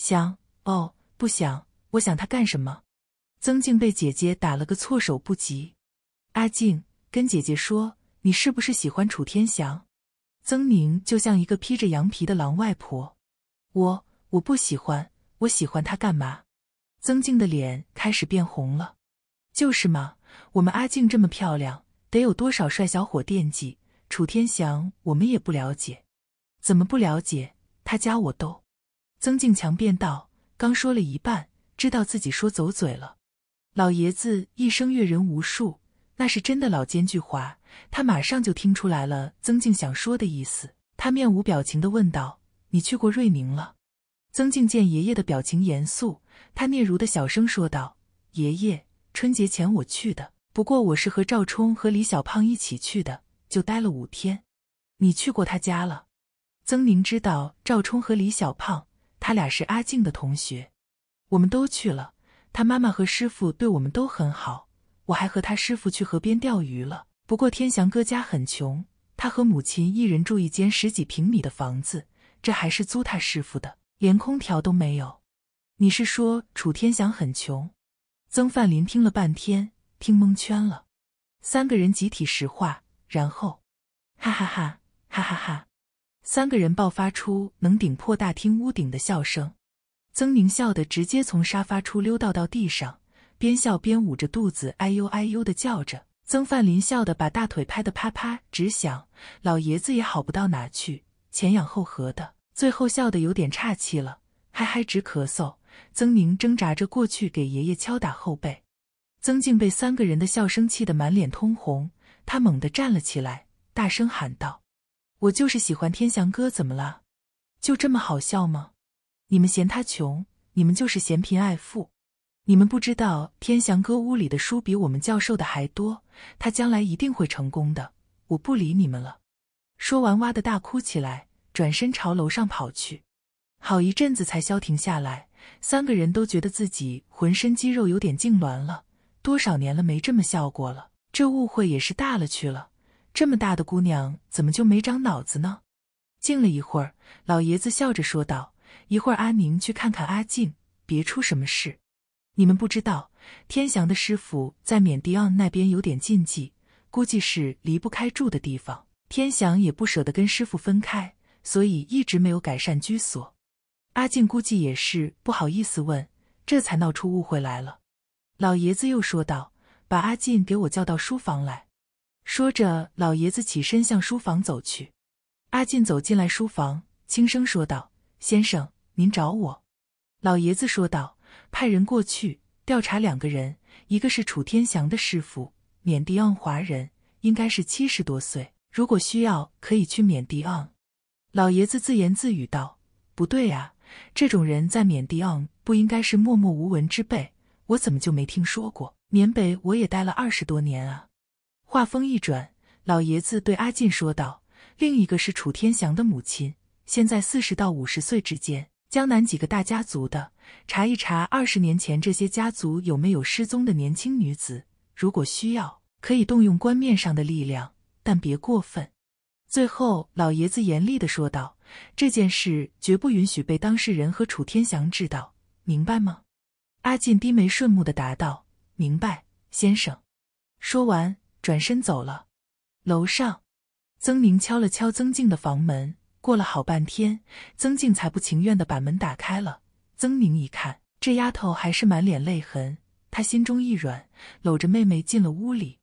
想哦，不想，我想他干什么？曾静被姐姐打了个措手不及。阿静，跟姐姐说，你是不是喜欢楚天祥？曾宁就像一个披着羊皮的狼。外婆，我我不喜欢，我喜欢他干嘛？曾静的脸开始变红了。就是嘛，我们阿静这么漂亮，得有多少帅小伙惦记？楚天祥，我们也不了解，怎么不了解？他家我都。曾静强便道，刚说了一半，知道自己说走嘴了。老爷子一生阅人无数，那是真的老奸巨猾，他马上就听出来了曾静想说的意思。他面无表情的问道：“你去过瑞宁了？”曾静见爷爷的表情严肃，他嗫嚅的小声说道：“爷爷，春节前我去的，不过我是和赵冲和李小胖一起去的，就待了五天。你去过他家了？”曾宁知道赵冲和李小胖。他俩是阿静的同学，我们都去了。他妈妈和师傅对我们都很好，我还和他师傅去河边钓鱼了。不过天祥哥家很穷，他和母亲一人住一间十几平米的房子，这还是租他师傅的，连空调都没有。你是说楚天祥很穷？曾范林听了半天，听蒙圈了。三个人集体石化，然后，哈哈哈，哈哈哈。三个人爆发出能顶破大厅屋顶的笑声，曾宁笑得直接从沙发处溜到到地上，边笑边捂着肚子，哎呦哎呦的叫着。曾范林笑得把大腿拍得啪啪直响，老爷子也好不到哪去，前仰后合的，最后笑得有点岔气了，嗨嗨直咳嗽。曾宁挣扎着过去给爷爷敲打后背。曾静被三个人的笑声气得满脸通红，他猛地站了起来，大声喊道。我就是喜欢天祥哥，怎么了？就这么好笑吗？你们嫌他穷，你们就是嫌贫爱富。你们不知道天祥哥屋里的书比我们教授的还多，他将来一定会成功的。我不理你们了。说完，哇的大哭起来，转身朝楼上跑去。好一阵子才消停下来，三个人都觉得自己浑身肌肉有点痉挛了。多少年了没这么笑过了，这误会也是大了去了。这么大的姑娘，怎么就没长脑子呢？静了一会儿，老爷子笑着说道：“一会儿阿宁去看看阿静，别出什么事。你们不知道，天祥的师傅在缅甸那边有点禁忌，估计是离不开住的地方。天祥也不舍得跟师傅分开，所以一直没有改善居所。阿静估计也是不好意思问，这才闹出误会来了。”老爷子又说道：“把阿静给我叫到书房来。”说着，老爷子起身向书房走去。阿进走进来书房，轻声说道：“先生，您找我？”老爷子说道：“派人过去调查两个人，一个是楚天祥的师傅，缅甸华人，应该是七十多岁。如果需要，可以去缅甸。”老爷子自言自语道：“不对啊，这种人在缅甸不应该是默默无闻之辈，我怎么就没听说过？缅北我也待了二十多年啊。”话锋一转，老爷子对阿进说道：“另一个是楚天祥的母亲，现在四十到五十岁之间，江南几个大家族的，查一查二十年前这些家族有没有失踪的年轻女子。如果需要，可以动用官面上的力量，但别过分。”最后，老爷子严厉的说道：“这件事绝不允许被当事人和楚天祥知道，明白吗？”阿进低眉顺目的答道：“明白，先生。”说完。转身走了。楼上，曾宁敲了敲曾静的房门，过了好半天，曾静才不情愿的把门打开了。曾宁一看，这丫头还是满脸泪痕，她心中一软，搂着妹妹进了屋里。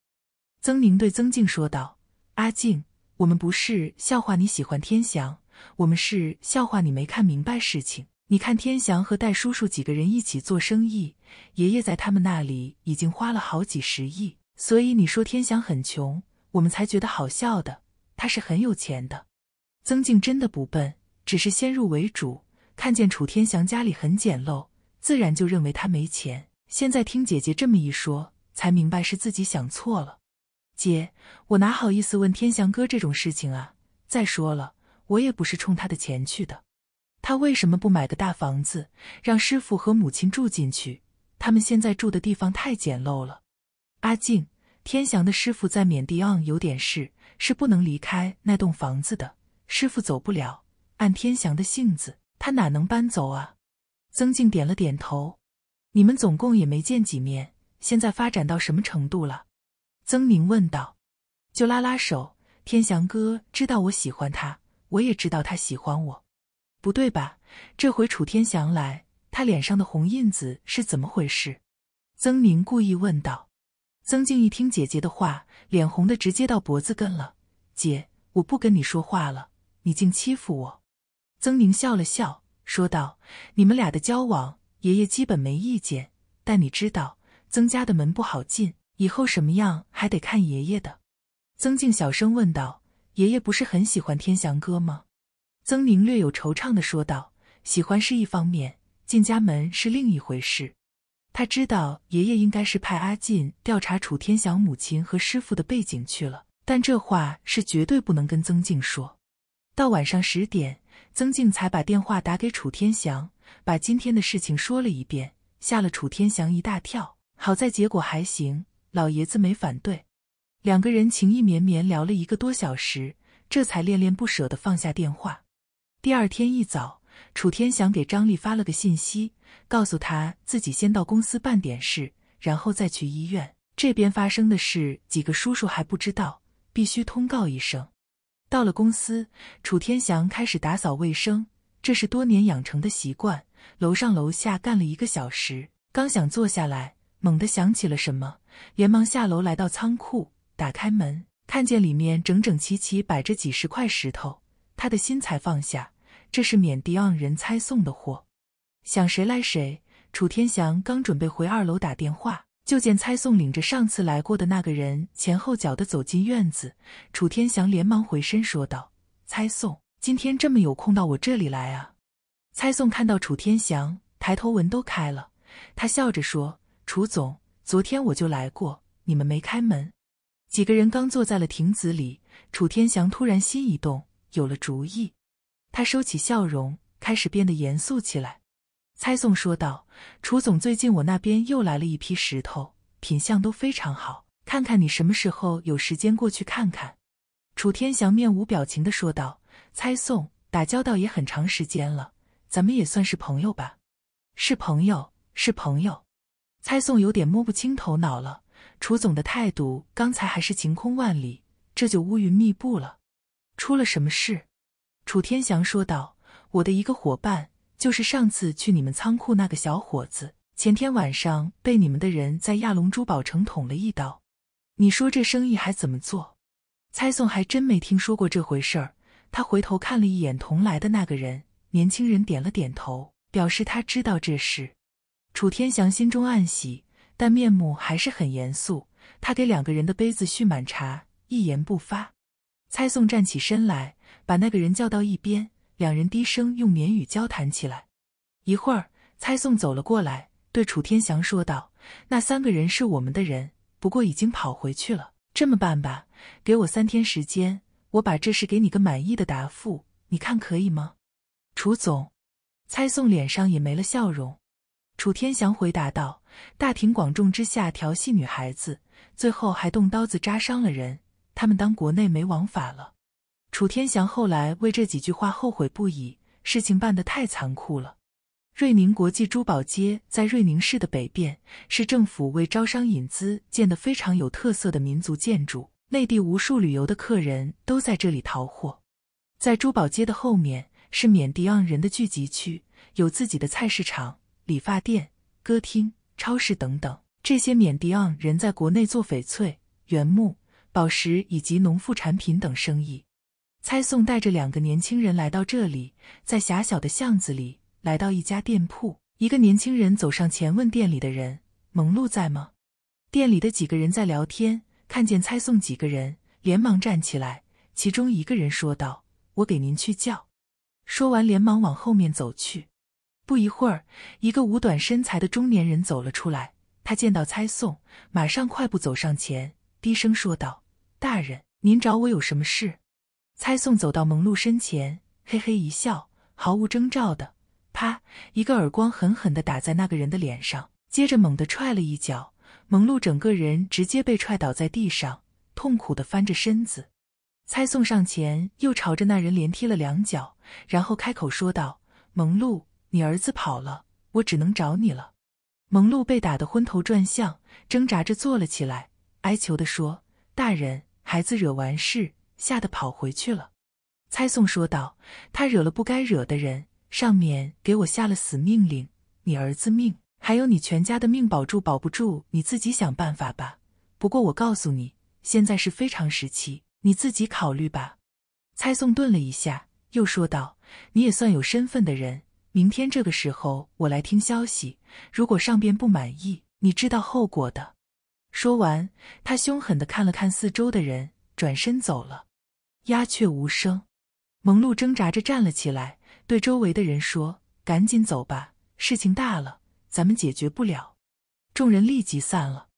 曾宁对曾静说道：“阿静，我们不是笑话你喜欢天祥，我们是笑话你没看明白事情。你看，天祥和戴叔叔几个人一起做生意，爷爷在他们那里已经花了好几十亿。”所以你说天祥很穷，我们才觉得好笑的。他是很有钱的。曾静真的不笨，只是先入为主，看见楚天祥家里很简陋，自然就认为他没钱。现在听姐姐这么一说，才明白是自己想错了。姐，我哪好意思问天祥哥这种事情啊？再说了，我也不是冲他的钱去的。他为什么不买个大房子，让师傅和母亲住进去？他们现在住的地方太简陋了。阿静，天祥的师傅在缅甸有点事，是不能离开那栋房子的。师傅走不了，按天祥的性子，他哪能搬走啊？曾静点了点头。你们总共也没见几面，现在发展到什么程度了？曾宁问道。就拉拉手，天祥哥知道我喜欢他，我也知道他喜欢我。不对吧？这回楚天祥来，他脸上的红印子是怎么回事？曾宁故意问道。曾静一听姐姐的话，脸红的直接到脖子根了。姐，我不跟你说话了，你竟欺负我！曾宁笑了笑，说道：“你们俩的交往，爷爷基本没意见，但你知道，曾家的门不好进，以后什么样还得看爷爷的。”曾静小声问道：“爷爷不是很喜欢天祥哥吗？”曾宁略有惆怅的说道：“喜欢是一方面，进家门是另一回事。”他知道爷爷应该是派阿进调查楚天祥母亲和师傅的背景去了，但这话是绝对不能跟曾静说。到晚上十点，曾静才把电话打给楚天祥，把今天的事情说了一遍，吓了楚天祥一大跳。好在结果还行，老爷子没反对。两个人情意绵绵聊了一个多小时，这才恋恋不舍地放下电话。第二天一早，楚天祥给张丽发了个信息。告诉他自己先到公司办点事，然后再去医院。这边发生的事，几个叔叔还不知道，必须通告一声。到了公司，楚天祥开始打扫卫生，这是多年养成的习惯。楼上楼下干了一个小时，刚想坐下来，猛地想起了什么，连忙下楼来到仓库，打开门，看见里面整整齐齐摆着几十块石头，他的心才放下。这是缅甸人猜送的货。想谁来谁。楚天祥刚准备回二楼打电话，就见猜宋领着上次来过的那个人前后脚的走进院子。楚天祥连忙回身说道：“猜宋，今天这么有空到我这里来啊？”猜宋看到楚天祥，抬头纹都开了，他笑着说：“楚总，昨天我就来过，你们没开门。”几个人刚坐在了亭子里，楚天祥突然心一动，有了主意。他收起笑容，开始变得严肃起来。猜宋说道：“楚总，最近我那边又来了一批石头，品相都非常好，看看你什么时候有时间过去看看。”楚天祥面无表情的说道：“猜宋，打交道也很长时间了，咱们也算是朋友吧？是朋友，是朋友。”猜宋有点摸不清头脑了，楚总的态度刚才还是晴空万里，这就乌云密布了，出了什么事？楚天祥说道：“我的一个伙伴。”就是上次去你们仓库那个小伙子，前天晚上被你们的人在亚龙珠宝城捅了一刀。你说这生意还怎么做？猜宋还真没听说过这回事儿。他回头看了一眼同来的那个人，年轻人点了点头，表示他知道这事。楚天祥心中暗喜，但面目还是很严肃。他给两个人的杯子续满茶，一言不发。猜宋站起身来，把那个人叫到一边。两人低声用缅语交谈起来，一会儿，猜宋走了过来，对楚天祥说道：“那三个人是我们的人，不过已经跑回去了。这么办吧，给我三天时间，我把这事给你个满意的答复，你看可以吗？”楚总，猜宋脸上也没了笑容。楚天祥回答道：“大庭广众之下调戏女孩子，最后还动刀子扎伤了人，他们当国内没王法了。”楚天祥后来为这几句话后悔不已，事情办得太残酷了。瑞宁国际珠宝街在瑞宁市的北边，是政府为招商引资建的非常有特色的民族建筑。内地无数旅游的客人都在这里淘货。在珠宝街的后面是缅迪昂人的聚集区，有自己的菜市场、理发店、歌厅、超市等等。这些缅迪昂人在国内做翡翠、原木、宝石以及农副产品等生意。猜宋带着两个年轻人来到这里，在狭小的巷子里来到一家店铺。一个年轻人走上前问店里的人：“蒙露在吗？”店里的几个人在聊天，看见猜宋几个人，连忙站起来。其中一个人说道：“我给您去叫。”说完，连忙往后面走去。不一会儿，一个五短身材的中年人走了出来。他见到猜宋，马上快步走上前，低声说道：“大人，您找我有什么事？”猜宋走到蒙露身前，嘿嘿一笑，毫无征兆的，啪一个耳光狠狠的打在那个人的脸上，接着猛地踹了一脚，蒙露整个人直接被踹倒在地上，痛苦的翻着身子。猜宋上前又朝着那人连踢了两脚，然后开口说道：“蒙露，你儿子跑了，我只能找你了。”蒙露被打得昏头转向，挣扎着坐了起来，哀求的说：“大人，孩子惹完事。”吓得跑回去了，猜宋说道：“他惹了不该惹的人，上面给我下了死命令。你儿子命，还有你全家的命保住保不住，你自己想办法吧。不过我告诉你，现在是非常时期，你自己考虑吧。”猜宋顿了一下，又说道：“你也算有身份的人，明天这个时候我来听消息。如果上边不满意，你知道后果的。”说完，他凶狠的看了看四周的人，转身走了。鸦雀无声，蒙露挣扎着站了起来，对周围的人说：“赶紧走吧，事情大了，咱们解决不了。”众人立即散了。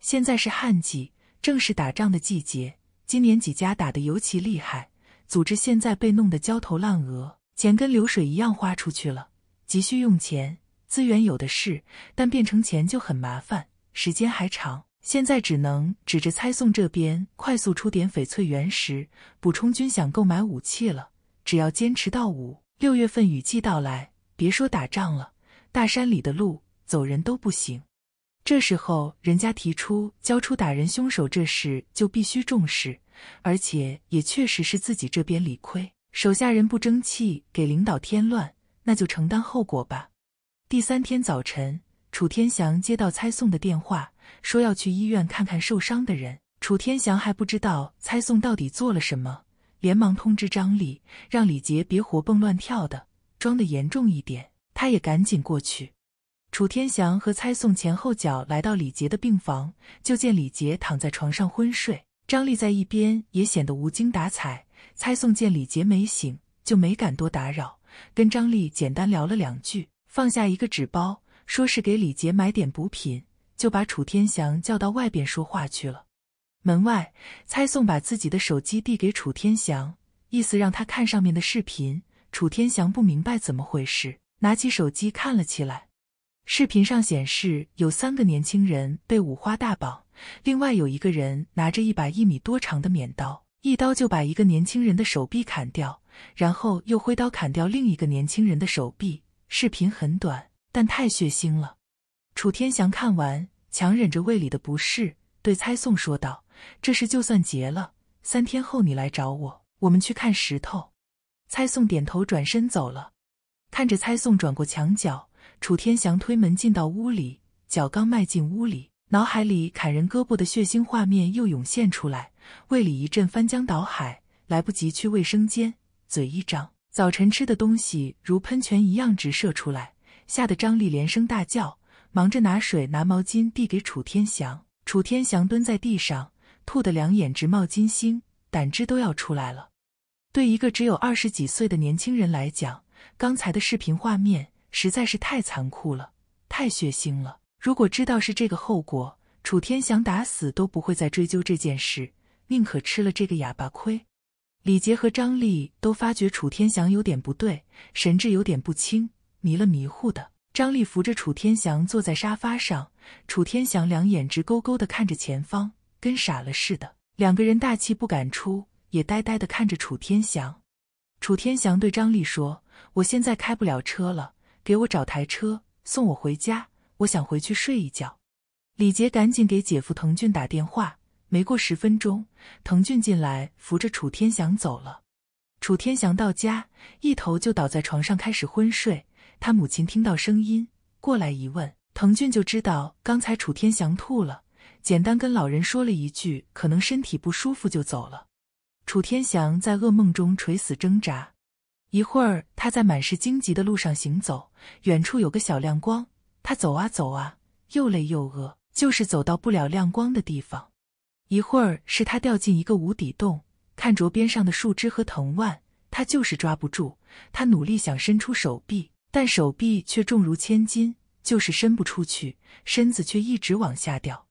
现在是旱季，正是打仗的季节。今年几家打得尤其厉害，组织现在被弄得焦头烂额，钱跟流水一样花出去了，急需用钱。资源有的是，但变成钱就很麻烦，时间还长。现在只能指着猜送这边快速出点翡翠原石，补充军饷，购买武器了。只要坚持到五六月份雨季到来，别说打仗了，大山里的路走人都不行。这时候人家提出交出打人凶手这事，就必须重视，而且也确实是自己这边理亏，手下人不争气，给领导添乱，那就承担后果吧。第三天早晨，楚天祥接到猜送的电话。说要去医院看看受伤的人。楚天祥还不知道猜送到底做了什么，连忙通知张丽，让李杰别活蹦乱跳的，装的严重一点。他也赶紧过去。楚天祥和猜送前后脚来到李杰的病房，就见李杰躺在床上昏睡，张丽在一边也显得无精打采。猜送见李杰没醒，就没敢多打扰，跟张丽简单聊了两句，放下一个纸包，说是给李杰买点补品。就把楚天祥叫到外边说话去了。门外，蔡宋把自己的手机递给楚天祥，意思让他看上面的视频。楚天祥不明白怎么回事，拿起手机看了起来。视频上显示有三个年轻人被五花大绑，另外有一个人拿着一把一米多长的免刀，一刀就把一个年轻人的手臂砍掉，然后又挥刀砍掉另一个年轻人的手臂。视频很短，但太血腥了。楚天祥看完。强忍着胃里的不适，对猜宋说道：“这事就算结了。三天后你来找我，我们去看石头。”猜宋点头，转身走了。看着猜宋转过墙角，楚天祥推门进到屋里，脚刚迈进屋里，脑海里砍人胳膊的血腥画面又涌现出来，胃里一阵翻江倒海，来不及去卫生间，嘴一张，早晨吃的东西如喷泉一样直射出来，吓得张丽连声大叫。忙着拿水拿毛巾递给楚天祥，楚天祥蹲在地上，吐得两眼直冒金星，胆汁都要出来了。对一个只有二十几岁的年轻人来讲，刚才的视频画面实在是太残酷了，太血腥了。如果知道是这个后果，楚天祥打死都不会再追究这件事，宁可吃了这个哑巴亏。李杰和张丽都发觉楚天祥有点不对，神志有点不清，迷了迷糊的。张丽扶着楚天祥坐在沙发上，楚天祥两眼直勾勾的看着前方，跟傻了似的。两个人大气不敢出，也呆呆的看着楚天祥。楚天祥对张丽说：“我现在开不了车了，给我找台车送我回家，我想回去睡一觉。”李杰赶紧给姐夫滕俊打电话，没过十分钟，滕俊进来扶着楚天祥走了。楚天祥到家，一头就倒在床上，开始昏睡。他母亲听到声音过来一问，藤俊就知道刚才楚天祥吐了，简单跟老人说了一句“可能身体不舒服”就走了。楚天祥在噩梦中垂死挣扎，一会儿他在满是荆棘的路上行走，远处有个小亮光，他走啊走啊，又累又饿，就是走到不了亮光的地方。一会儿是他掉进一个无底洞，看着边上的树枝和藤蔓，他就是抓不住，他努力想伸出手臂。但手臂却重如千斤，就是伸不出去，身子却一直往下掉。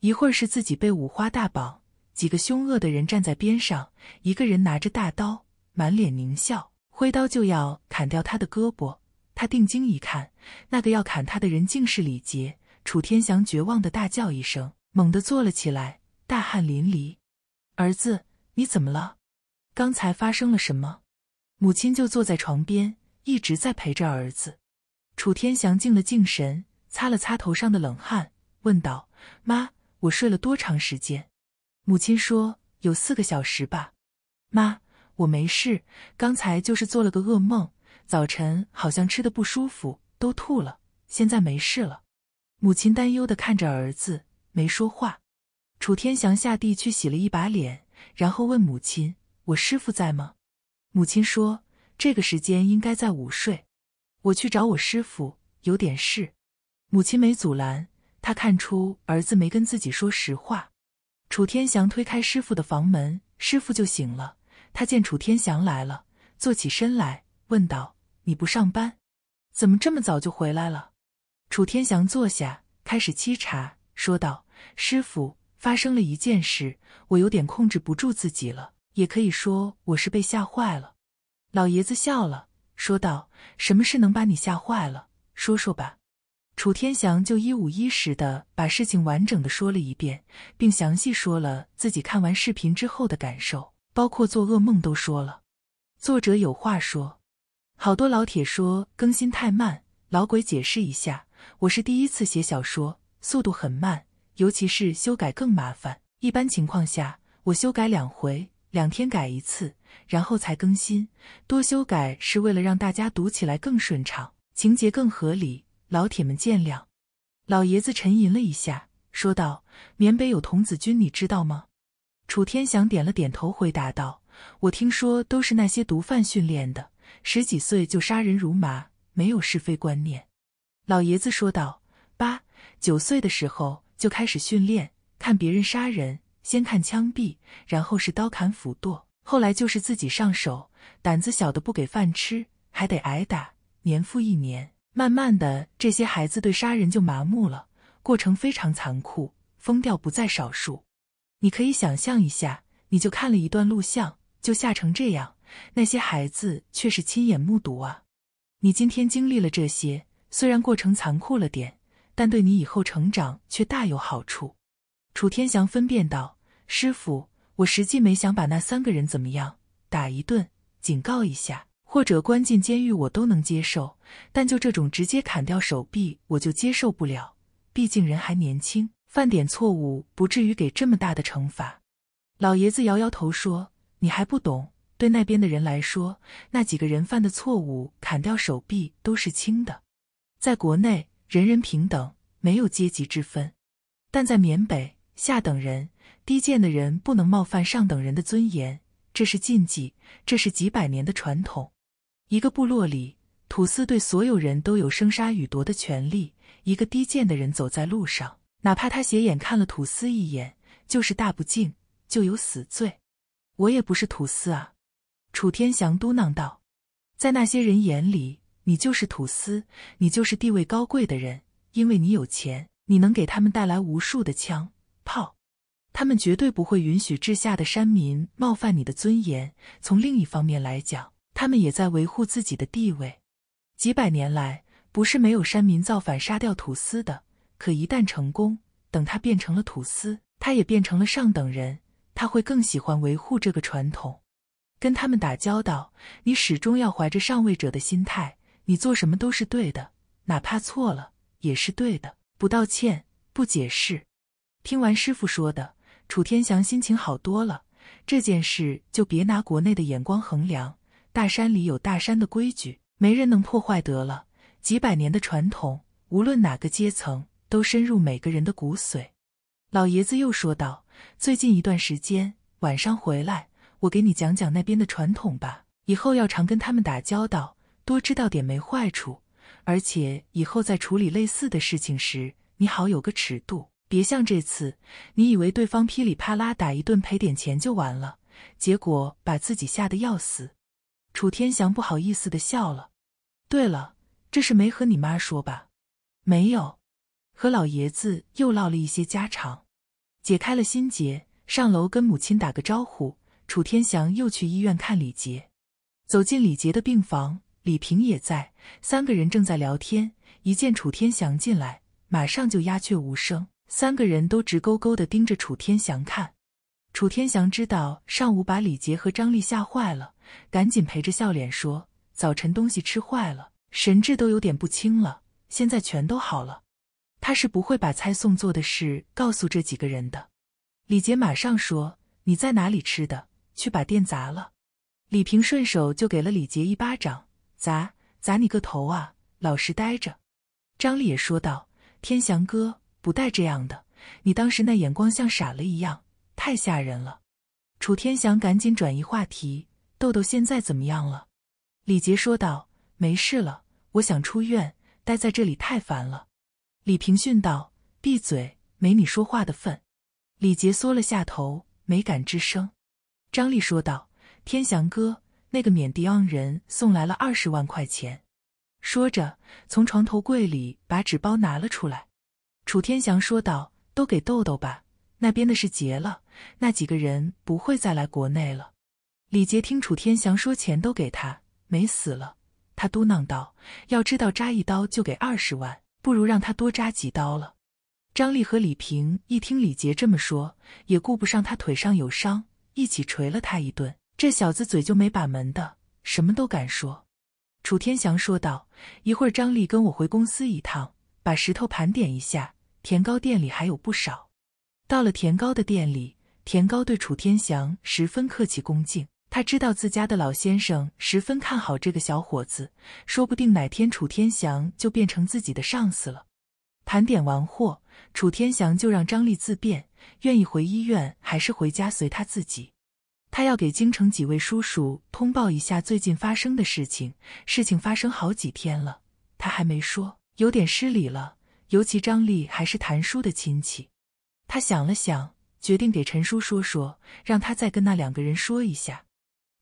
一会儿是自己被五花大绑，几个凶恶的人站在边上，一个人拿着大刀，满脸狞笑，挥刀就要砍掉他的胳膊。他定睛一看，那个要砍他的人竟是李杰。楚天祥绝望的大叫一声，猛地坐了起来，大汗淋漓。儿子，你怎么了？刚才发生了什么？母亲就坐在床边。一直在陪着儿子，楚天翔静了静神，擦了擦头上的冷汗，问道：“妈，我睡了多长时间？”母亲说：“有四个小时吧。”“妈，我没事，刚才就是做了个噩梦，早晨好像吃的不舒服，都吐了，现在没事了。”母亲担忧的看着儿子，没说话。楚天翔下地去洗了一把脸，然后问母亲：“我师傅在吗？”母亲说。这个时间应该在午睡，我去找我师傅有点事。母亲没阻拦，她看出儿子没跟自己说实话。楚天祥推开师傅的房门，师傅就醒了。他见楚天祥来了，坐起身来，问道：“你不上班，怎么这么早就回来了？”楚天祥坐下，开始沏茶，说道：“师傅，发生了一件事，我有点控制不住自己了，也可以说我是被吓坏了。”老爷子笑了，说道：“什么事能把你吓坏了？说说吧。”楚天祥就一五一十的把事情完整的说了一遍，并详细说了自己看完视频之后的感受，包括做噩梦都说了。作者有话说：好多老铁说更新太慢，老鬼解释一下，我是第一次写小说，速度很慢，尤其是修改更麻烦。一般情况下，我修改两回。两天改一次，然后才更新。多修改是为了让大家读起来更顺畅，情节更合理。老铁们见谅。老爷子沉吟了一下，说道：“缅北有童子军，你知道吗？”楚天祥点了点头，回答道：“我听说都是那些毒贩训练的，十几岁就杀人如麻，没有是非观念。”老爷子说道：“八九岁的时候就开始训练，看别人杀人。”先看枪毙，然后是刀砍斧剁，后来就是自己上手。胆子小的不给饭吃，还得挨打。年复一年，慢慢的，这些孩子对杀人就麻木了。过程非常残酷，疯掉不在少数。你可以想象一下，你就看了一段录像，就吓成这样。那些孩子却是亲眼目睹啊！你今天经历了这些，虽然过程残酷了点，但对你以后成长却大有好处。楚天祥分辨道。师傅，我实际没想把那三个人怎么样，打一顿、警告一下或者关进监狱我都能接受，但就这种直接砍掉手臂，我就接受不了。毕竟人还年轻，犯点错误不至于给这么大的惩罚。老爷子摇摇头说：“你还不懂，对那边的人来说，那几个人犯的错误，砍掉手臂都是轻的。在国内，人人平等，没有阶级之分，但在缅北，下等人。”低贱的人不能冒犯上等人的尊严，这是禁忌，这是几百年的传统。一个部落里，土司对所有人都有生杀予夺的权利。一个低贱的人走在路上，哪怕他斜眼看了土司一眼，就是大不敬，就有死罪。我也不是土司啊，楚天祥嘟囔道。在那些人眼里，你就是土司，你就是地位高贵的人，因为你有钱，你能给他们带来无数的枪炮。他们绝对不会允许治下的山民冒犯你的尊严。从另一方面来讲，他们也在维护自己的地位。几百年来，不是没有山民造反杀掉土司的。可一旦成功，等他变成了土司，他也变成了上等人，他会更喜欢维护这个传统。跟他们打交道，你始终要怀着上位者的心态。你做什么都是对的，哪怕错了也是对的，不道歉，不解释。听完师傅说的。楚天祥心情好多了，这件事就别拿国内的眼光衡量，大山里有大山的规矩，没人能破坏得了。几百年的传统，无论哪个阶层，都深入每个人的骨髓。老爷子又说道：“最近一段时间晚上回来，我给你讲讲那边的传统吧。以后要常跟他们打交道，多知道点没坏处，而且以后在处理类似的事情时，你好有个尺度。”别像这次，你以为对方噼里啪啦打一顿赔点钱就完了，结果把自己吓得要死。楚天祥不好意思的笑了。对了，这事没和你妈说吧？没有。和老爷子又唠了一些家常，解开了心结，上楼跟母亲打个招呼。楚天祥又去医院看李杰。走进李杰的病房，李平也在，三个人正在聊天。一见楚天祥进来，马上就鸦雀无声。三个人都直勾勾的盯着楚天祥看，楚天祥知道上午把李杰和张丽吓坏了，赶紧陪着笑脸说：“早晨东西吃坏了，神志都有点不清了，现在全都好了。”他是不会把菜送做的事告诉这几个人的。李杰马上说：“你在哪里吃的？去把店砸了！”李平顺手就给了李杰一巴掌：“砸砸你个头啊！老实待着。”张丽也说道：“天祥哥。”不带这样的！你当时那眼光像傻了一样，太吓人了。楚天祥赶紧转移话题：“豆豆现在怎么样了？”李杰说道：“没事了，我想出院，待在这里太烦了。”李平训道：“闭嘴，没你说话的份。”李杰缩了下头，没敢吱声。张丽说道：“天祥哥，那个缅甸人送来了二十万块钱。”说着，从床头柜里把纸包拿了出来。楚天祥说道：“都给豆豆吧，那边的事结了，那几个人不会再来国内了。”李杰听楚天祥说钱都给他，没死了。他嘟囔道：“要知道扎一刀就给二十万，不如让他多扎几刀了。”张丽和李平一听李杰这么说，也顾不上他腿上有伤，一起捶了他一顿。这小子嘴就没把门的，什么都敢说。楚天祥说道：“一会儿张丽跟我回公司一趟，把石头盘点一下。”甜糕店里还有不少。到了甜糕的店里，甜糕对楚天祥十分客气恭敬。他知道自家的老先生十分看好这个小伙子，说不定哪天楚天祥就变成自己的上司了。盘点完货，楚天祥就让张丽自便，愿意回医院还是回家随他自己。他要给京城几位叔叔通报一下最近发生的事情。事情发生好几天了，他还没说，有点失礼了。尤其张丽还是谭叔的亲戚，他想了想，决定给陈叔说说，让他再跟那两个人说一下。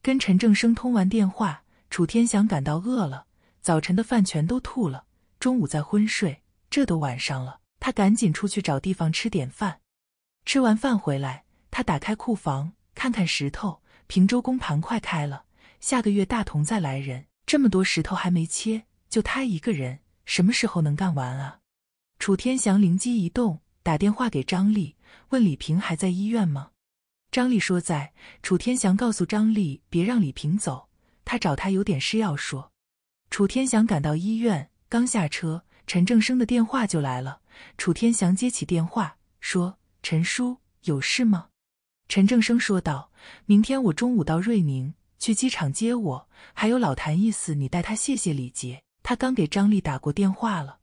跟陈正生通完电话，楚天祥感到饿了，早晨的饭全都吐了，中午在昏睡，这都晚上了，他赶紧出去找地方吃点饭。吃完饭回来，他打开库房，看看石头，平州公盘快开了，下个月大同再来人，这么多石头还没切，就他一个人，什么时候能干完啊？楚天祥灵机一动，打电话给张丽，问李平还在医院吗？张丽说在。楚天祥告诉张丽，别让李平走，他找他有点事要说。楚天祥赶到医院，刚下车，陈正生的电话就来了。楚天祥接起电话，说：“陈叔，有事吗？”陈正生说道：“明天我中午到瑞宁，去机场接我。还有老谭意思，你代他谢谢李杰，他刚给张丽打过电话了。”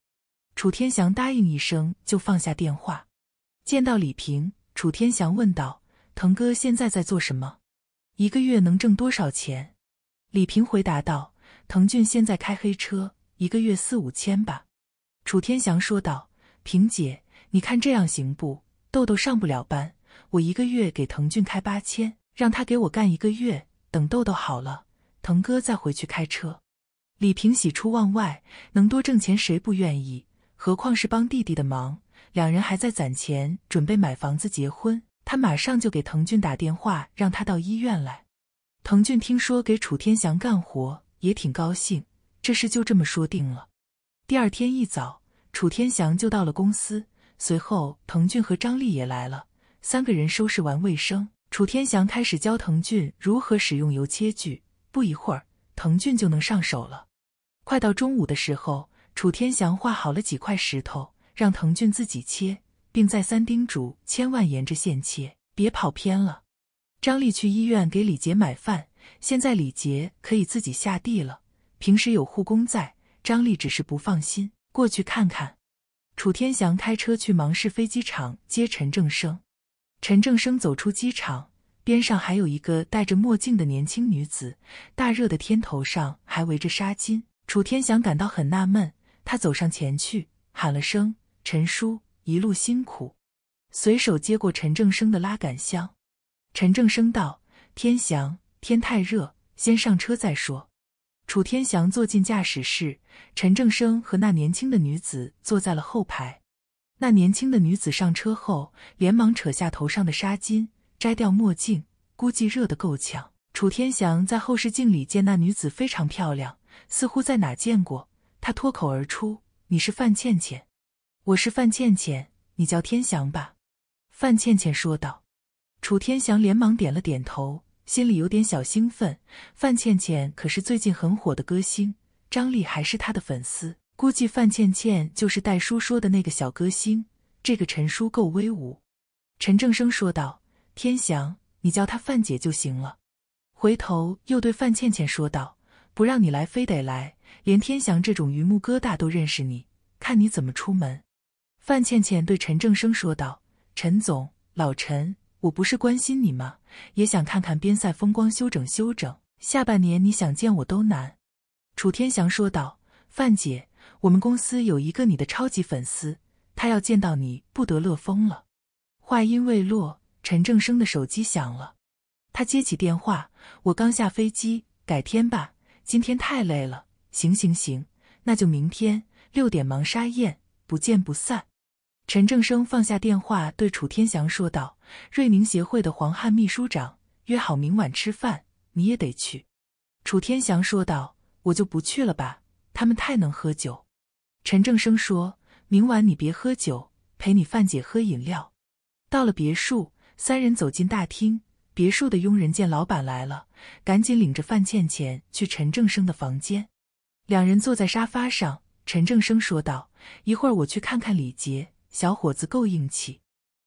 楚天祥答应一声，就放下电话。见到李平，楚天祥问道：“腾哥现在在做什么？一个月能挣多少钱？”李平回答道：“腾俊现在开黑车，一个月四五千吧。”楚天祥说道：“平姐，你看这样行不？豆豆上不了班，我一个月给腾俊开八千，让他给我干一个月，等豆豆好了，腾哥再回去开车。”李平喜出望外，能多挣钱，谁不愿意？何况是帮弟弟的忙，两人还在攒钱准备买房子结婚。他马上就给滕俊打电话，让他到医院来。滕俊听说给楚天祥干活也挺高兴，这事就这么说定了。第二天一早，楚天祥就到了公司，随后滕俊和张丽也来了。三个人收拾完卫生，楚天祥开始教滕俊如何使用油切锯，不一会儿，滕俊就能上手了。快到中午的时候。楚天祥画好了几块石头，让滕俊自己切，并再三叮嘱千万沿着线切，别跑偏了。张丽去医院给李杰买饭，现在李杰可以自己下地了。平时有护工在，张丽只是不放心，过去看看。楚天祥开车去芒市飞机场接陈正生。陈正生走出机场，边上还有一个戴着墨镜的年轻女子，大热的天头上还围着纱巾。楚天祥感到很纳闷。他走上前去，喊了声“陈叔，一路辛苦。”随手接过陈正生的拉杆箱。陈正生道：“天祥，天太热，先上车再说。”楚天祥坐进驾驶室，陈正生和那年轻的女子坐在了后排。那年轻的女子上车后，连忙扯下头上的纱巾，摘掉墨镜，估计热得够呛。楚天祥在后视镜里见那女子非常漂亮，似乎在哪见过。他脱口而出：“你是范倩倩，我是范倩倩，你叫天祥吧？”范倩倩说道。楚天祥连忙点了点头，心里有点小兴奋。范倩倩可是最近很火的歌星，张丽还是他的粉丝，估计范倩倩就是戴叔说的那个小歌星。这个陈叔够威武，陈正生说道：“天祥，你叫他范姐就行了。”回头又对范倩倩说道。不让你来，非得来，连天祥这种榆木疙瘩都认识你，看你怎么出门！范倩倩对陈正生说道：“陈总，老陈，我不是关心你吗？也想看看边塞风光，休整休整。下半年你想见我都难。”楚天祥说道：“范姐，我们公司有一个你的超级粉丝，他要见到你，不得乐疯了。”话音未落，陈正生的手机响了，他接起电话：“我刚下飞机，改天吧。”今天太累了，行行行，那就明天六点忙沙宴，不见不散。陈正生放下电话，对楚天祥说道：“瑞宁协会的黄汉秘书长约好明晚吃饭，你也得去。”楚天祥说道：“我就不去了吧，他们太能喝酒。”陈正生说明晚你别喝酒，陪你范姐喝饮料。到了别墅，三人走进大厅。别墅的佣人见老板来了，赶紧领着范倩倩去陈正生的房间。两人坐在沙发上，陈正生说道：“一会儿我去看看李杰，小伙子够硬气。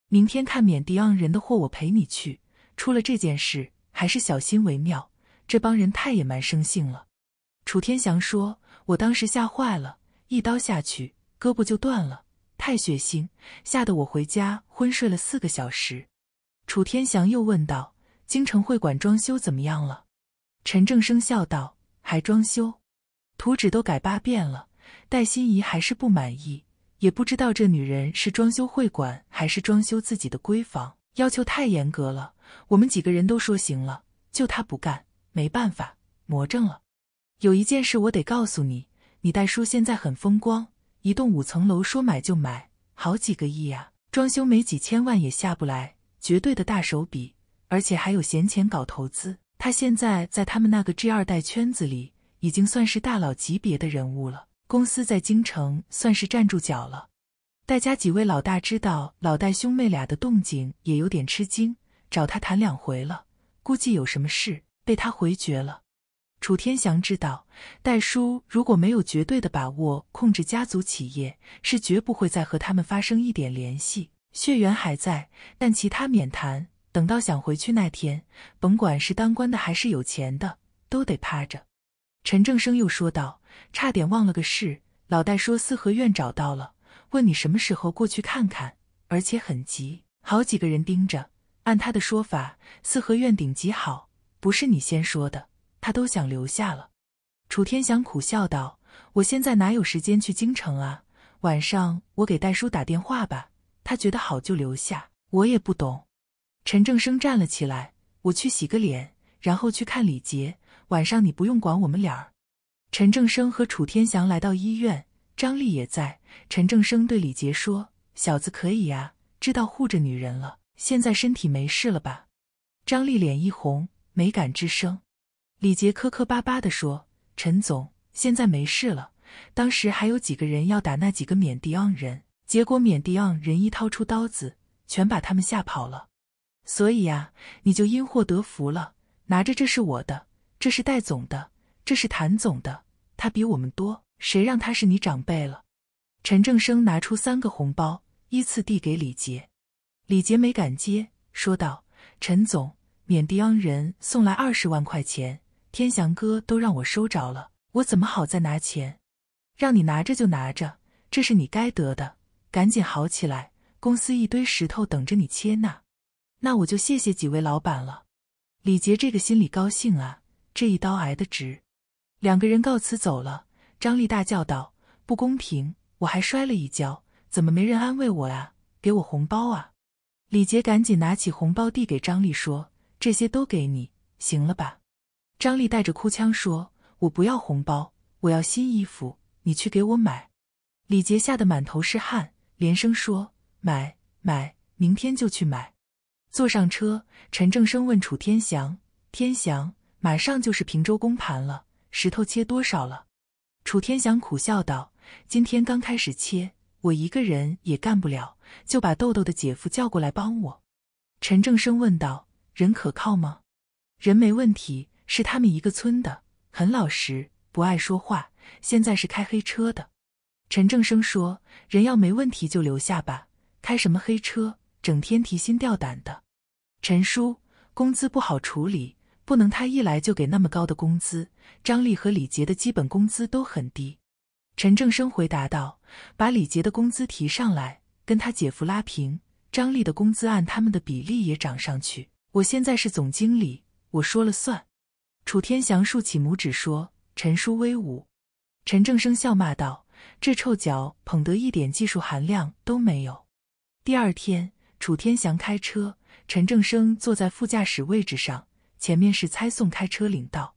明天看缅甸人的货，我陪你去。出了这件事，还是小心为妙。这帮人太野蛮生性了。”楚天祥说：“我当时吓坏了，一刀下去，胳膊就断了，太血腥，吓得我回家昏睡了四个小时。”楚天祥又问道。京城会馆装修怎么样了？陈正生笑道：“还装修，图纸都改八遍了，戴心怡还是不满意。也不知道这女人是装修会馆还是装修自己的闺房，要求太严格了。我们几个人都说行了，就她不干，没办法，魔怔了。有一件事我得告诉你，你戴叔现在很风光，一栋五层楼说买就买，好几个亿啊！装修没几千万也下不来，绝对的大手笔。”而且还有闲钱搞投资。他现在在他们那个 G 二代圈子里，已经算是大佬级别的人物了。公司在京城算是站住脚了。戴家几位老大知道老戴兄妹俩的动静，也有点吃惊。找他谈两回了，估计有什么事被他回绝了。楚天祥知道，戴叔如果没有绝对的把握控制家族企业，是绝不会再和他们发生一点联系。血缘还在，但其他免谈。等到想回去那天，甭管是当官的还是有钱的，都得趴着。陈正生又说道：“差点忘了个事，老戴说四合院找到了，问你什么时候过去看看，而且很急，好几个人盯着。按他的说法，四合院顶级好，不是你先说的，他都想留下了。”楚天祥苦笑道：“我现在哪有时间去京城啊？晚上我给戴叔打电话吧，他觉得好就留下。我也不懂。”陈正生站了起来，我去洗个脸，然后去看李杰。晚上你不用管我们俩陈正生和楚天祥来到医院，张丽也在。陈正生对李杰说：“小子，可以呀，知道护着女人了。现在身体没事了吧？”张丽脸一红，没敢吱声。李杰磕磕巴巴的说：“陈总，现在没事了。当时还有几个人要打那几个缅甸人，结果缅甸人一掏出刀子，全把他们吓跑了。”所以呀，你就因祸得福了。拿着，这是我的，这是戴总的，这是谭总的，他比我们多，谁让他是你长辈了。陈正生拿出三个红包，依次递给李杰。李杰没敢接，说道：“陈总，缅甸人送来二十万块钱，天祥哥都让我收着了，我怎么好再拿钱？让你拿着就拿着，这是你该得的。赶紧好起来，公司一堆石头等着你切呢。”那我就谢谢几位老板了。李杰这个心里高兴啊，这一刀挨得值。两个人告辞走了。张丽大叫道：“不公平！我还摔了一跤，怎么没人安慰我啊？给我红包啊！”李杰赶紧拿起红包递给张丽说：“这些都给你，行了吧？”张丽带着哭腔说：“我不要红包，我要新衣服，你去给我买。”李杰吓得满头是汗，连声说：“买买，明天就去买。”坐上车，陈正生问楚天祥：“天祥，马上就是平州公盘了，石头切多少了？”楚天祥苦笑道：“今天刚开始切，我一个人也干不了，就把豆豆的姐夫叫过来帮我。”陈正生问道：“人可靠吗？”“人没问题，是他们一个村的，很老实，不爱说话。现在是开黑车的。”陈正生说：“人要没问题就留下吧，开什么黑车，整天提心吊胆的。”陈叔，工资不好处理，不能他一来就给那么高的工资。张丽和李杰的基本工资都很低。陈正生回答道：“把李杰的工资提上来，跟他姐夫拉平；张丽的工资按他们的比例也涨上去。我现在是总经理，我说了算。”楚天祥竖起拇指说：“陈叔威武。”陈正生笑骂道：“这臭脚捧得一点技术含量都没有。”第二天，楚天祥开车。陈正生坐在副驾驶位置上，前面是猜送开车领道，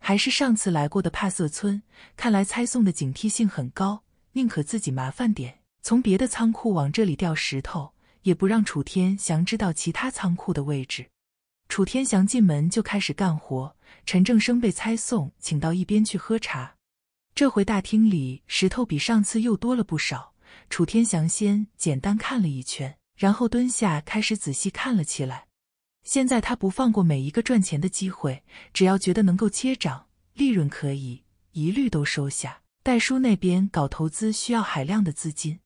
还是上次来过的帕色村？看来猜送的警惕性很高，宁可自己麻烦点，从别的仓库往这里调石头，也不让楚天祥知道其他仓库的位置。楚天祥进门就开始干活，陈正生被猜送请到一边去喝茶。这回大厅里石头比上次又多了不少，楚天祥先简单看了一圈。然后蹲下，开始仔细看了起来。现在他不放过每一个赚钱的机会，只要觉得能够切涨利润，可以一律都收下。戴叔那边搞投资需要海量的资金，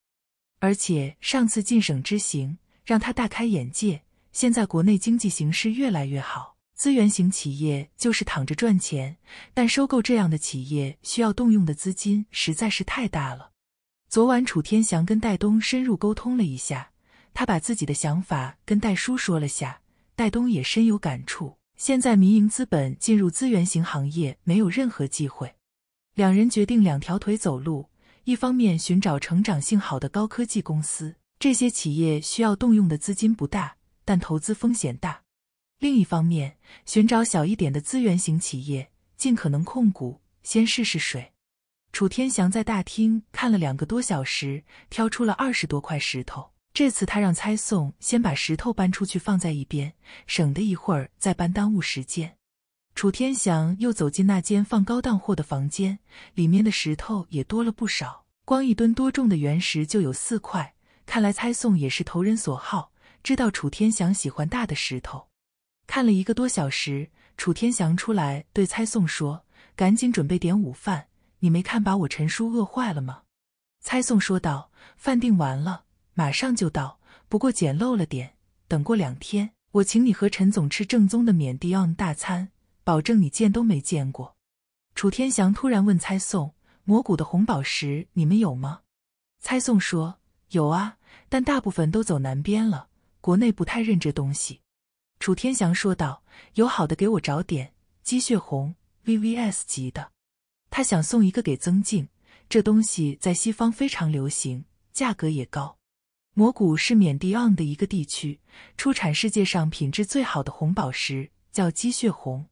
而且上次进省之行让他大开眼界。现在国内经济形势越来越好，资源型企业就是躺着赚钱，但收购这样的企业需要动用的资金实在是太大了。昨晚楚天祥跟戴东深入沟通了一下。他把自己的想法跟戴叔说了下，戴东也深有感触。现在民营资本进入资源型行业没有任何机会，两人决定两条腿走路：一方面寻找成长性好的高科技公司，这些企业需要动用的资金不大，但投资风险大；另一方面寻找小一点的资源型企业，尽可能控股，先试试水。楚天祥在大厅看了两个多小时，挑出了二十多块石头。这次他让猜送先把石头搬出去放在一边，省得一会儿再搬耽误时间。楚天祥又走进那间放高档货的房间，里面的石头也多了不少，光一吨多重的原石就有四块。看来猜送也是投人所好，知道楚天祥喜欢大的石头。看了一个多小时，楚天祥出来对猜送说：“赶紧准备点午饭，你没看把我陈叔饿坏了吗？”猜送说道：“饭订完了。”马上就到，不过捡漏了点。等过两天，我请你和陈总吃正宗的缅甸大餐，保证你见都没见过。楚天祥突然问猜宋：“蘑菇的红宝石你们有吗？”猜宋说：“有啊，但大部分都走南边了，国内不太认这东西。”楚天祥说道：“有好的给我找点鸡血红 VVS 级的，他想送一个给曾静。这东西在西方非常流行，价格也高。”蘑菇是缅甸的一个地区，出产世界上品质最好的红宝石，叫鸡血红。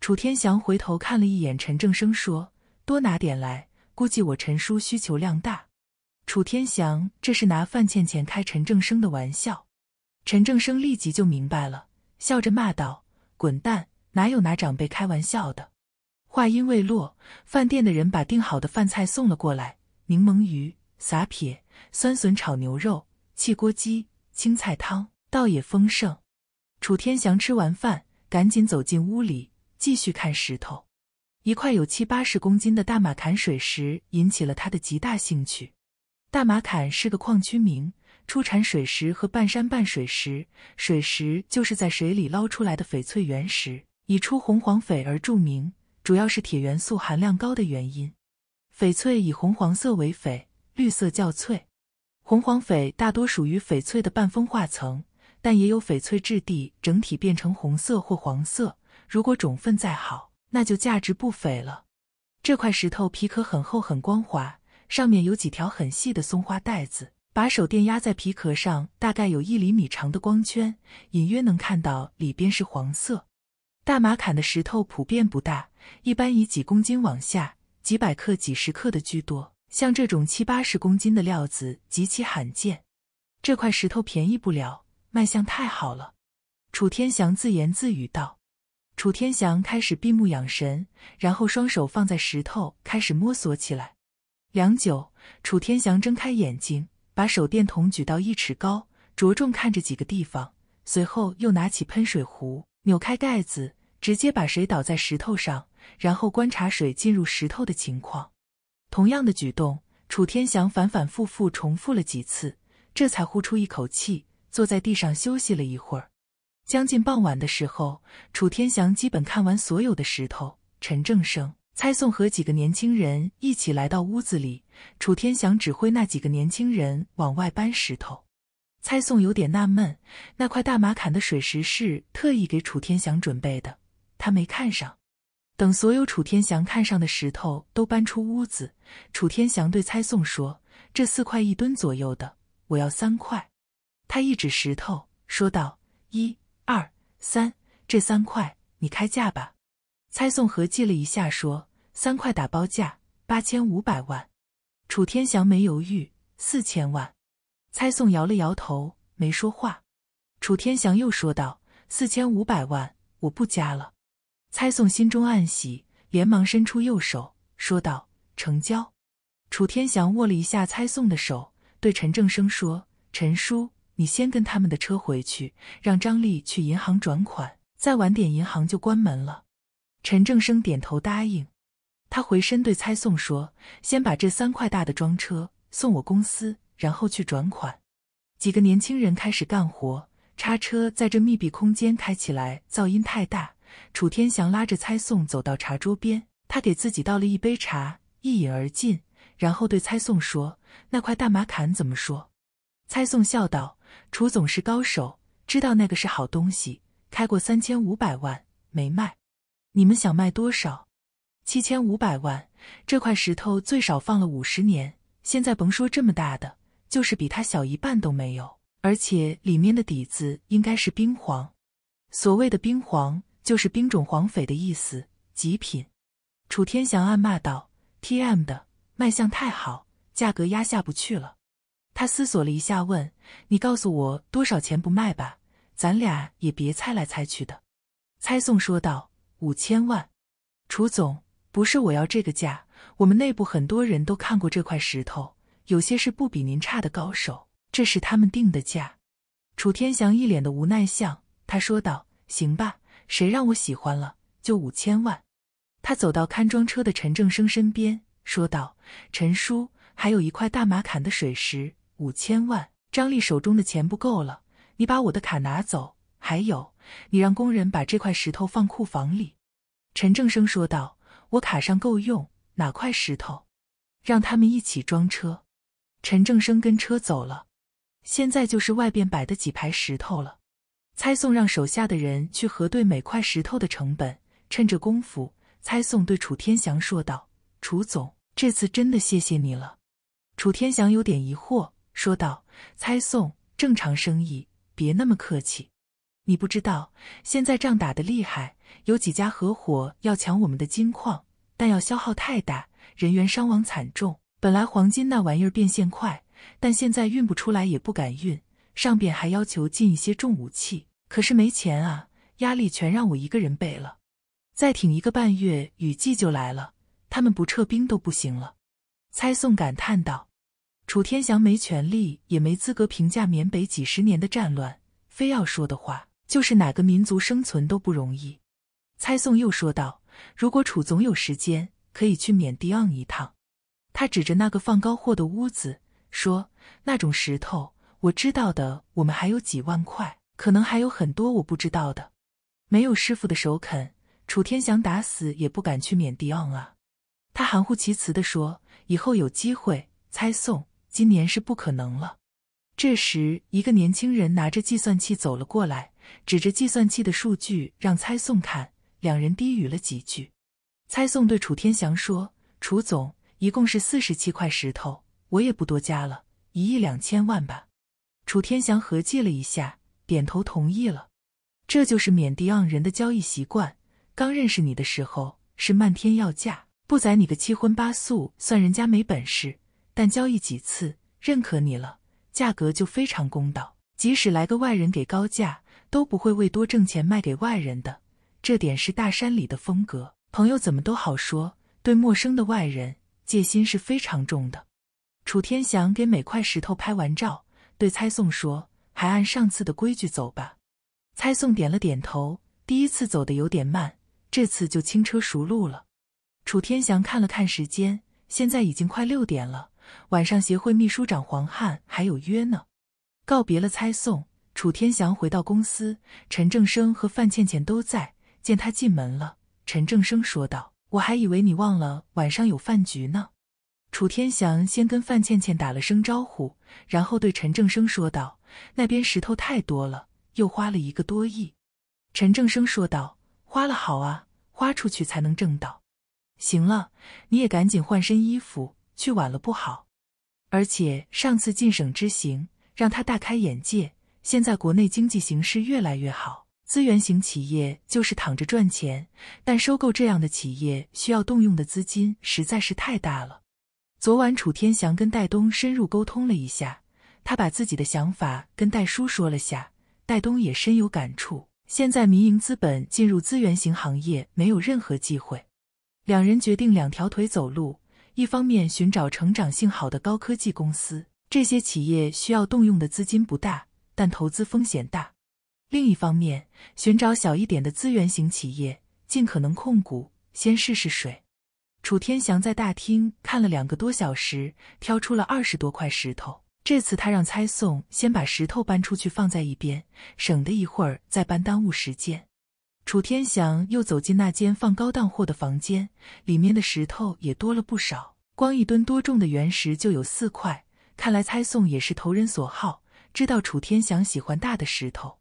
楚天翔回头看了一眼陈正生，说：“多拿点来，估计我陈叔需求量大。”楚天翔这是拿范倩倩开陈正生的玩笑。陈正生立即就明白了，笑着骂道：“滚蛋！哪有拿长辈开玩笑的？”话音未落，饭店的人把订好的饭菜送了过来：柠檬鱼、撒撇、酸笋炒牛肉。汽锅鸡、青菜汤，倒也丰盛。楚天祥吃完饭，赶紧走进屋里，继续看石头。一块有七八十公斤的大马坎水石引起了他的极大兴趣。大马坎是个矿区名，出产水石和半山半水石。水石就是在水里捞出来的翡翠原石，以出红黄翡而著名，主要是铁元素含量高的原因。翡翠以红黄色为翡，绿色较翠。红黄翡大多属于翡翠的半风化层，但也有翡翠质地整体变成红色或黄色。如果种分再好，那就价值不菲了。这块石头皮壳很厚很光滑，上面有几条很细的松花带子。把手电压在皮壳上，大概有一厘米长的光圈，隐约能看到里边是黄色。大马坎的石头普遍不大，一般以几公斤往下，几百克、几十克的居多。像这种七八十公斤的料子极其罕见，这块石头便宜不了，卖相太好了。”楚天祥自言自语道。楚天祥开始闭目养神，然后双手放在石头，开始摸索起来。良久，楚天祥睁开眼睛，把手电筒举到一尺高，着重看着几个地方，随后又拿起喷水壶，扭开盖子，直接把水倒在石头上，然后观察水进入石头的情况。同样的举动，楚天祥反反复复重复了几次，这才呼出一口气，坐在地上休息了一会儿。将近傍晚的时候，楚天祥基本看完所有的石头。陈正生、蔡宋和几个年轻人一起来到屋子里，楚天祥指挥那几个年轻人往外搬石头。蔡宋有点纳闷，那块大马坎的水石是特意给楚天祥准备的，他没看上。等所有楚天祥看上的石头都搬出屋子，楚天祥对猜送说：“这四块一吨左右的，我要三块。”他一指石头，说道：“一、二、三，这三块你开价吧。”猜送合计了一下，说：“三块打包价八千五百万。”楚天祥没犹豫，四千万。猜送摇了摇头，没说话。楚天祥又说道：“四千五百万，我不加了。”蔡宋心中暗喜，连忙伸出右手，说道：“成交。”楚天祥握了一下蔡宋的手，对陈正生说：“陈叔，你先跟他们的车回去，让张丽去银行转款。再晚点，银行就关门了。”陈正生点头答应，他回身对蔡宋说：“先把这三块大的装车，送我公司，然后去转款。”几个年轻人开始干活，叉车在这密闭空间开起来，噪音太大。楚天祥拉着蔡宋走到茶桌边，他给自己倒了一杯茶，一饮而尽，然后对蔡宋说：“那块大马坎怎么说？”蔡宋笑道：“楚总是高手，知道那个是好东西，开过三千五百万没卖。你们想卖多少？七千五百万。这块石头最少放了五十年，现在甭说这么大的，就是比它小一半都没有。而且里面的底子应该是冰黄，所谓的冰黄。”就是冰种黄翡的意思，极品。楚天祥暗骂道：“T M 的，卖相太好，价格压下不去了。”他思索了一下，问：“你告诉我多少钱不卖吧，咱俩也别猜来猜去的。”猜宋说道：“五千万。”楚总，不是我要这个价，我们内部很多人都看过这块石头，有些是不比您差的高手，这是他们定的价。楚天祥一脸的无奈相，他说道：“行吧。”谁让我喜欢了，就五千万。他走到看装车的陈正生身边，说道：“陈叔，还有一块大马坎的水石，五千万。”张丽手中的钱不够了，你把我的卡拿走。还有，你让工人把这块石头放库房里。”陈正生说道：“我卡上够用，哪块石头？让他们一起装车。”陈正生跟车走了，现在就是外边摆的几排石头了。猜宋让手下的人去核对每块石头的成本，趁着功夫，猜宋对楚天祥说道：“楚总，这次真的谢谢你了。”楚天祥有点疑惑，说道：“猜宋，正常生意，别那么客气。你不知道，现在仗打得厉害，有几家合伙要抢我们的金矿，但要消耗太大，人员伤亡惨重。本来黄金那玩意儿变现快，但现在运不出来也不敢运，上边还要求进一些重武器。”可是没钱啊，压力全让我一个人背了。再挺一个半月，雨季就来了，他们不撤兵都不行了。猜宋感叹道：“楚天祥没权利，也没资格评价缅北几十年的战乱，非要说的话，就是哪个民族生存都不容易。”猜宋又说道：“如果楚总有时间，可以去缅甸一趟。”他指着那个放高货的屋子说：“那种石头，我知道的，我们还有几万块。”可能还有很多我不知道的，没有师傅的首肯，楚天祥打死也不敢去缅甸啊。他含糊其辞地说：“以后有机会猜送，今年是不可能了。”这时，一个年轻人拿着计算器走了过来，指着计算器的数据让猜送看。两人低语了几句，猜送对楚天祥说：“楚总，一共是四十七块石头，我也不多加了，一亿两千万吧。”楚天祥合计了一下。点头同意了，这就是缅甸人的交易习惯。刚认识你的时候是漫天要价，不宰你个七荤八素算人家没本事。但交易几次认可你了，价格就非常公道。即使来个外人给高价，都不会为多挣钱卖给外人的。这点是大山里的风格。朋友怎么都好说，对陌生的外人戒心是非常重的。楚天祥给每块石头拍完照，对猜宋说。还按上次的规矩走吧。猜宋点了点头。第一次走的有点慢，这次就轻车熟路了。楚天祥看了看时间，现在已经快六点了。晚上协会秘书长黄汉还有约呢。告别了猜宋，楚天祥回到公司，陈正生和范倩倩都在。见他进门了，陈正生说道：“我还以为你忘了晚上有饭局呢。”楚天祥先跟范倩倩打了声招呼，然后对陈正生说道。那边石头太多了，又花了一个多亿。”陈正生说道，“花了好啊，花出去才能挣到。行了，你也赶紧换身衣服，去晚了不好。而且上次进省之行，让他大开眼界。现在国内经济形势越来越好，资源型企业就是躺着赚钱，但收购这样的企业，需要动用的资金实在是太大了。昨晚楚天祥跟戴东深入沟通了一下。”他把自己的想法跟戴叔说了下，戴东也深有感触。现在民营资本进入资源型行业没有任何机会，两人决定两条腿走路：一方面寻找成长性好的高科技公司，这些企业需要动用的资金不大，但投资风险大；另一方面寻找小一点的资源型企业，尽可能控股，先试试水。楚天祥在大厅看了两个多小时，挑出了二十多块石头。这次他让猜送先把石头搬出去，放在一边，省得一会儿再搬耽误时间。楚天祥又走进那间放高档货的房间，里面的石头也多了不少，光一吨多重的原石就有四块。看来猜送也是投人所好，知道楚天祥喜欢大的石头。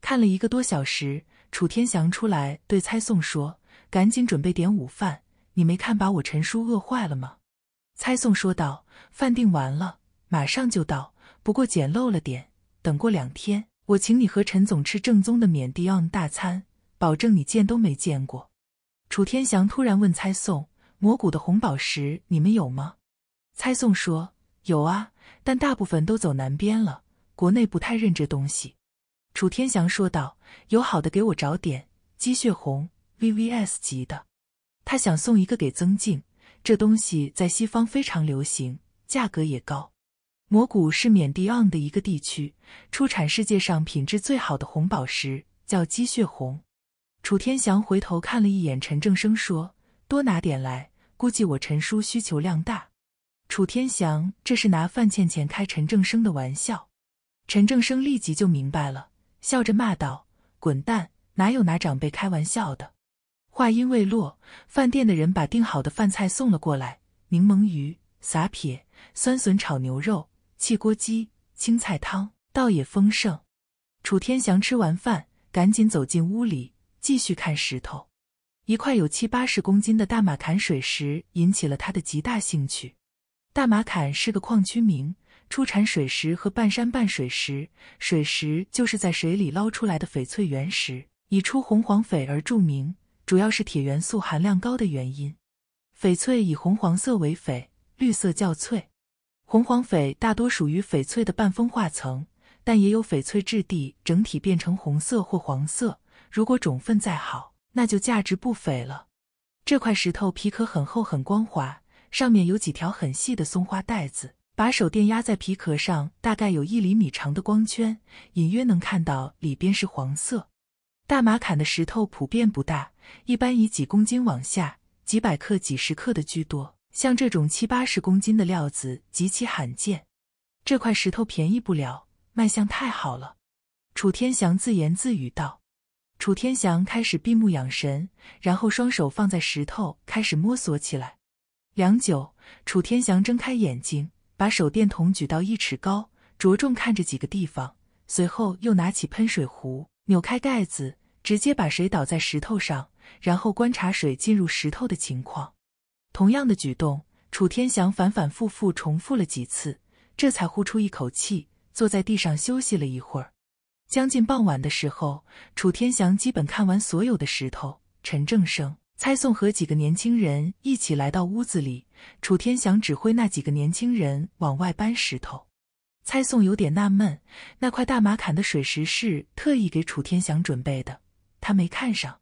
看了一个多小时，楚天祥出来对猜送说：“赶紧准备点午饭，你没看把我陈叔饿坏了吗？”猜送说道：“饭定完了。”马上就到，不过捡漏了点。等过两天，我请你和陈总吃正宗的缅甸大餐，保证你见都没见过。楚天祥突然问猜宋：“蘑谷的红宝石你们有吗？”猜宋说：“有啊，但大部分都走南边了，国内不太认这东西。”楚天祥说道：“有好的给我找点鸡血红 VVS 级的，他想送一个给曾静。这东西在西方非常流行，价格也高。”蘑谷是缅甸的一个地区，出产世界上品质最好的红宝石，叫鸡血红。楚天祥回头看了一眼陈正生，说：“多拿点来，估计我陈叔需求量大。”楚天祥这是拿范倩倩开陈正生的玩笑。陈正生立即就明白了，笑着骂道：“滚蛋！哪有拿长辈开玩笑的？”话音未落，饭店的人把订好的饭菜送了过来：柠檬鱼、撒撇、酸笋炒牛肉。汽锅鸡、青菜汤，倒也丰盛。楚天祥吃完饭，赶紧走进屋里，继续看石头。一块有七八十公斤的大马坎水石引起了他的极大兴趣。大马坎是个矿区名，出产水石和半山半水石。水石就是在水里捞出来的翡翠原石，以出红黄翡而著名，主要是铁元素含量高的原因。翡翠以红黄色为翡，绿色较翠。红黄翡大多属于翡翠的半风化层，但也有翡翠质地整体变成红色或黄色。如果种分再好，那就价值不菲了。这块石头皮壳很厚很光滑，上面有几条很细的松花带子。把手电压在皮壳上，大概有一厘米长的光圈，隐约能看到里边是黄色。大马坎的石头普遍不大，一般以几公斤往下、几百克、几十克的居多。像这种七八十公斤的料子极其罕见，这块石头便宜不了，卖相太好了。”楚天祥自言自语道。楚天祥开始闭目养神，然后双手放在石头，开始摸索起来。良久，楚天祥睁开眼睛，把手电筒举到一尺高，着重看着几个地方，随后又拿起喷水壶，扭开盖子，直接把水倒在石头上，然后观察水进入石头的情况。同样的举动，楚天祥反反复复重复了几次，这才呼出一口气，坐在地上休息了一会儿。将近傍晚的时候，楚天祥基本看完所有的石头。陈正生、蔡宋和几个年轻人一起来到屋子里，楚天祥指挥那几个年轻人往外搬石头。蔡宋有点纳闷，那块大马坎的水石是特意给楚天祥准备的，他没看上。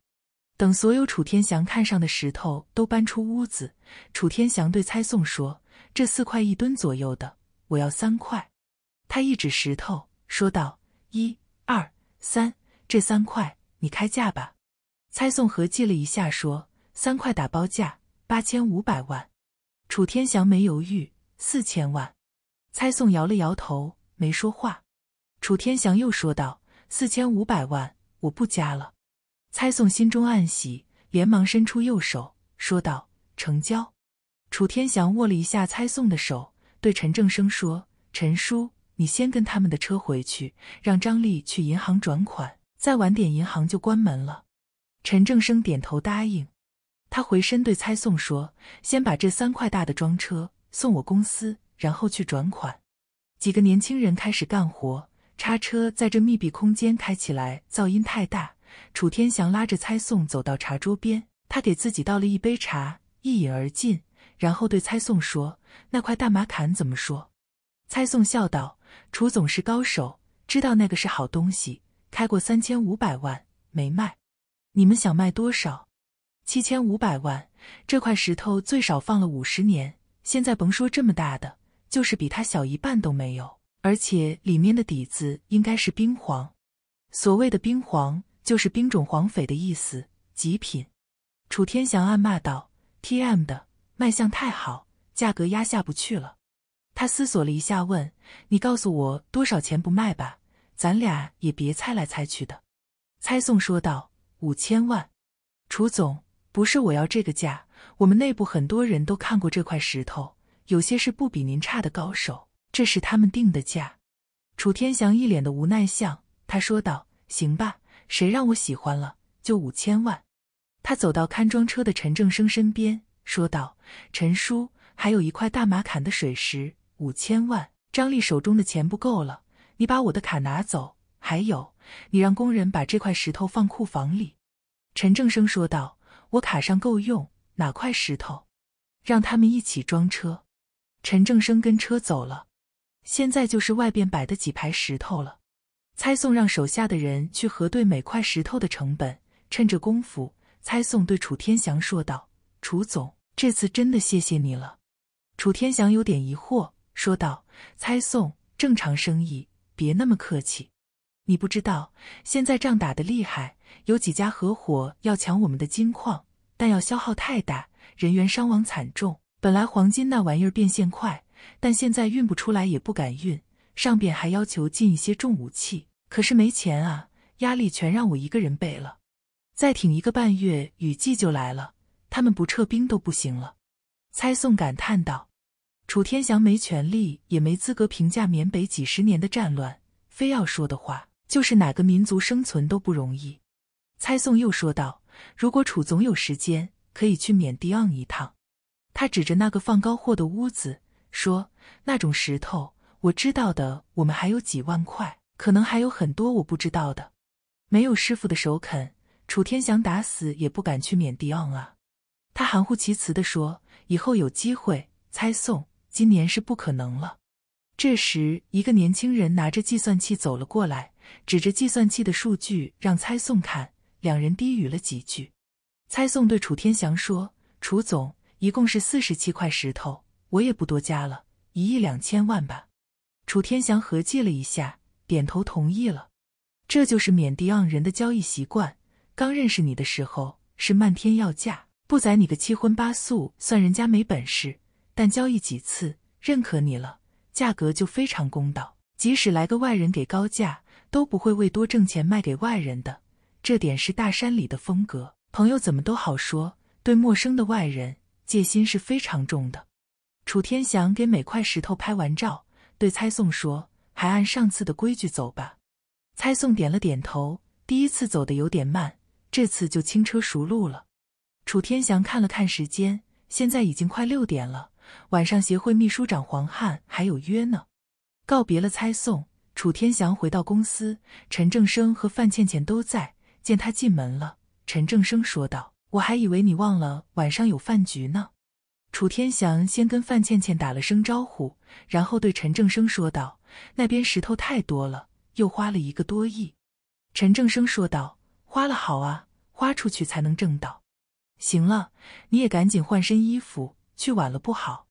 等所有楚天祥看上的石头都搬出屋子，楚天祥对猜宋说：“这四块一吨左右的，我要三块。”他一指石头，说道：“一、二、三，这三块你开价吧。”猜宋合计了一下，说：“三块打包价八千五百万。”楚天祥没犹豫，四千万。猜宋摇了摇头，没说话。楚天祥又说道：“四千五百万，我不加了。”猜颂心中暗喜，连忙伸出右手，说道：“成交。”楚天祥握了一下猜颂的手，对陈正生说：“陈叔，你先跟他们的车回去，让张丽去银行转款。再晚点，银行就关门了。”陈正生点头答应，他回身对猜颂说：“先把这三块大的装车，送我公司，然后去转款。”几个年轻人开始干活，叉车在这密闭空间开起来，噪音太大。楚天祥拉着蔡宋走到茶桌边，他给自己倒了一杯茶，一饮而尽，然后对蔡宋说：“那块大马坎怎么说？”蔡宋笑道：“楚总是高手，知道那个是好东西，开过三千五百万没卖。你们想卖多少？七千五百万。这块石头最少放了五十年，现在甭说这么大的，就是比它小一半都没有。而且里面的底子应该是冰黄，所谓的冰黄。”就是冰种黄翡的意思，极品。楚天祥暗骂道：“T M 的，卖相太好，价格压下不去了。”他思索了一下，问：“你告诉我多少钱不卖吧，咱俩也别猜来猜去的。”猜宋说道：“五千万。”楚总，不是我要这个价，我们内部很多人都看过这块石头，有些是不比您差的高手，这是他们定的价。楚天祥一脸的无奈相，他说道：“行吧。”谁让我喜欢了，就五千万。他走到看装车的陈正生身边，说道：“陈叔，还有一块大马坎的水石，五千万。张丽手中的钱不够了，你把我的卡拿走。还有，你让工人把这块石头放库房里。”陈正生说道：“我卡上够用，哪块石头？让他们一起装车。”陈正生跟车走了。现在就是外边摆的几排石头了。猜宋让手下的人去核对每块石头的成本，趁着功夫，猜宋对楚天祥说道：“楚总，这次真的谢谢你了。”楚天祥有点疑惑，说道：“猜宋，正常生意，别那么客气。你不知道，现在仗打得厉害，有几家合伙要抢我们的金矿，但要消耗太大，人员伤亡惨重。本来黄金那玩意儿变现快，但现在运不出来，也不敢运。上边还要求进一些重武器。”可是没钱啊，压力全让我一个人背了。再挺一个半月，雨季就来了，他们不撤兵都不行了。猜宋感叹道：“楚天祥没权利，也没资格评价缅北几十年的战乱，非要说的话，就是哪个民族生存都不容易。”猜宋又说道：“如果楚总有时间，可以去缅甸一趟。”他指着那个放高货的屋子说：“那种石头，我知道的，我们还有几万块。”可能还有很多我不知道的。没有师傅的首肯，楚天祥打死也不敢去缅甸啊！他含糊其辞地说：“以后有机会猜送，今年是不可能了。”这时，一个年轻人拿着计算器走了过来，指着计算器的数据让猜送看。两人低语了几句，猜送对楚天祥说：“楚总，一共是四十七块石头，我也不多加了，一亿两千万吧。”楚天祥合计了一下。点头同意了，这就是缅甸人的交易习惯。刚认识你的时候是漫天要价，不宰你个七荤八素算人家没本事；但交易几次认可你了，价格就非常公道。即使来个外人给高价，都不会为多挣钱卖给外人的。这点是大山里的风格。朋友怎么都好说，对陌生的外人戒心是非常重的。楚天祥给每块石头拍完照，对猜宋说。还按上次的规矩走吧。猜宋点了点头。第一次走的有点慢，这次就轻车熟路了。楚天祥看了看时间，现在已经快六点了。晚上协会秘书长黄汉还有约呢。告别了猜宋，楚天祥回到公司，陈正生和范倩倩都在。见他进门了，陈正生说道：“我还以为你忘了晚上有饭局呢。”楚天祥先跟范倩倩打了声招呼，然后对陈正生说道。那边石头太多了，又花了一个多亿。陈正生说道：“花了好啊，花出去才能挣到。行了，你也赶紧换身衣服，去晚了不好。”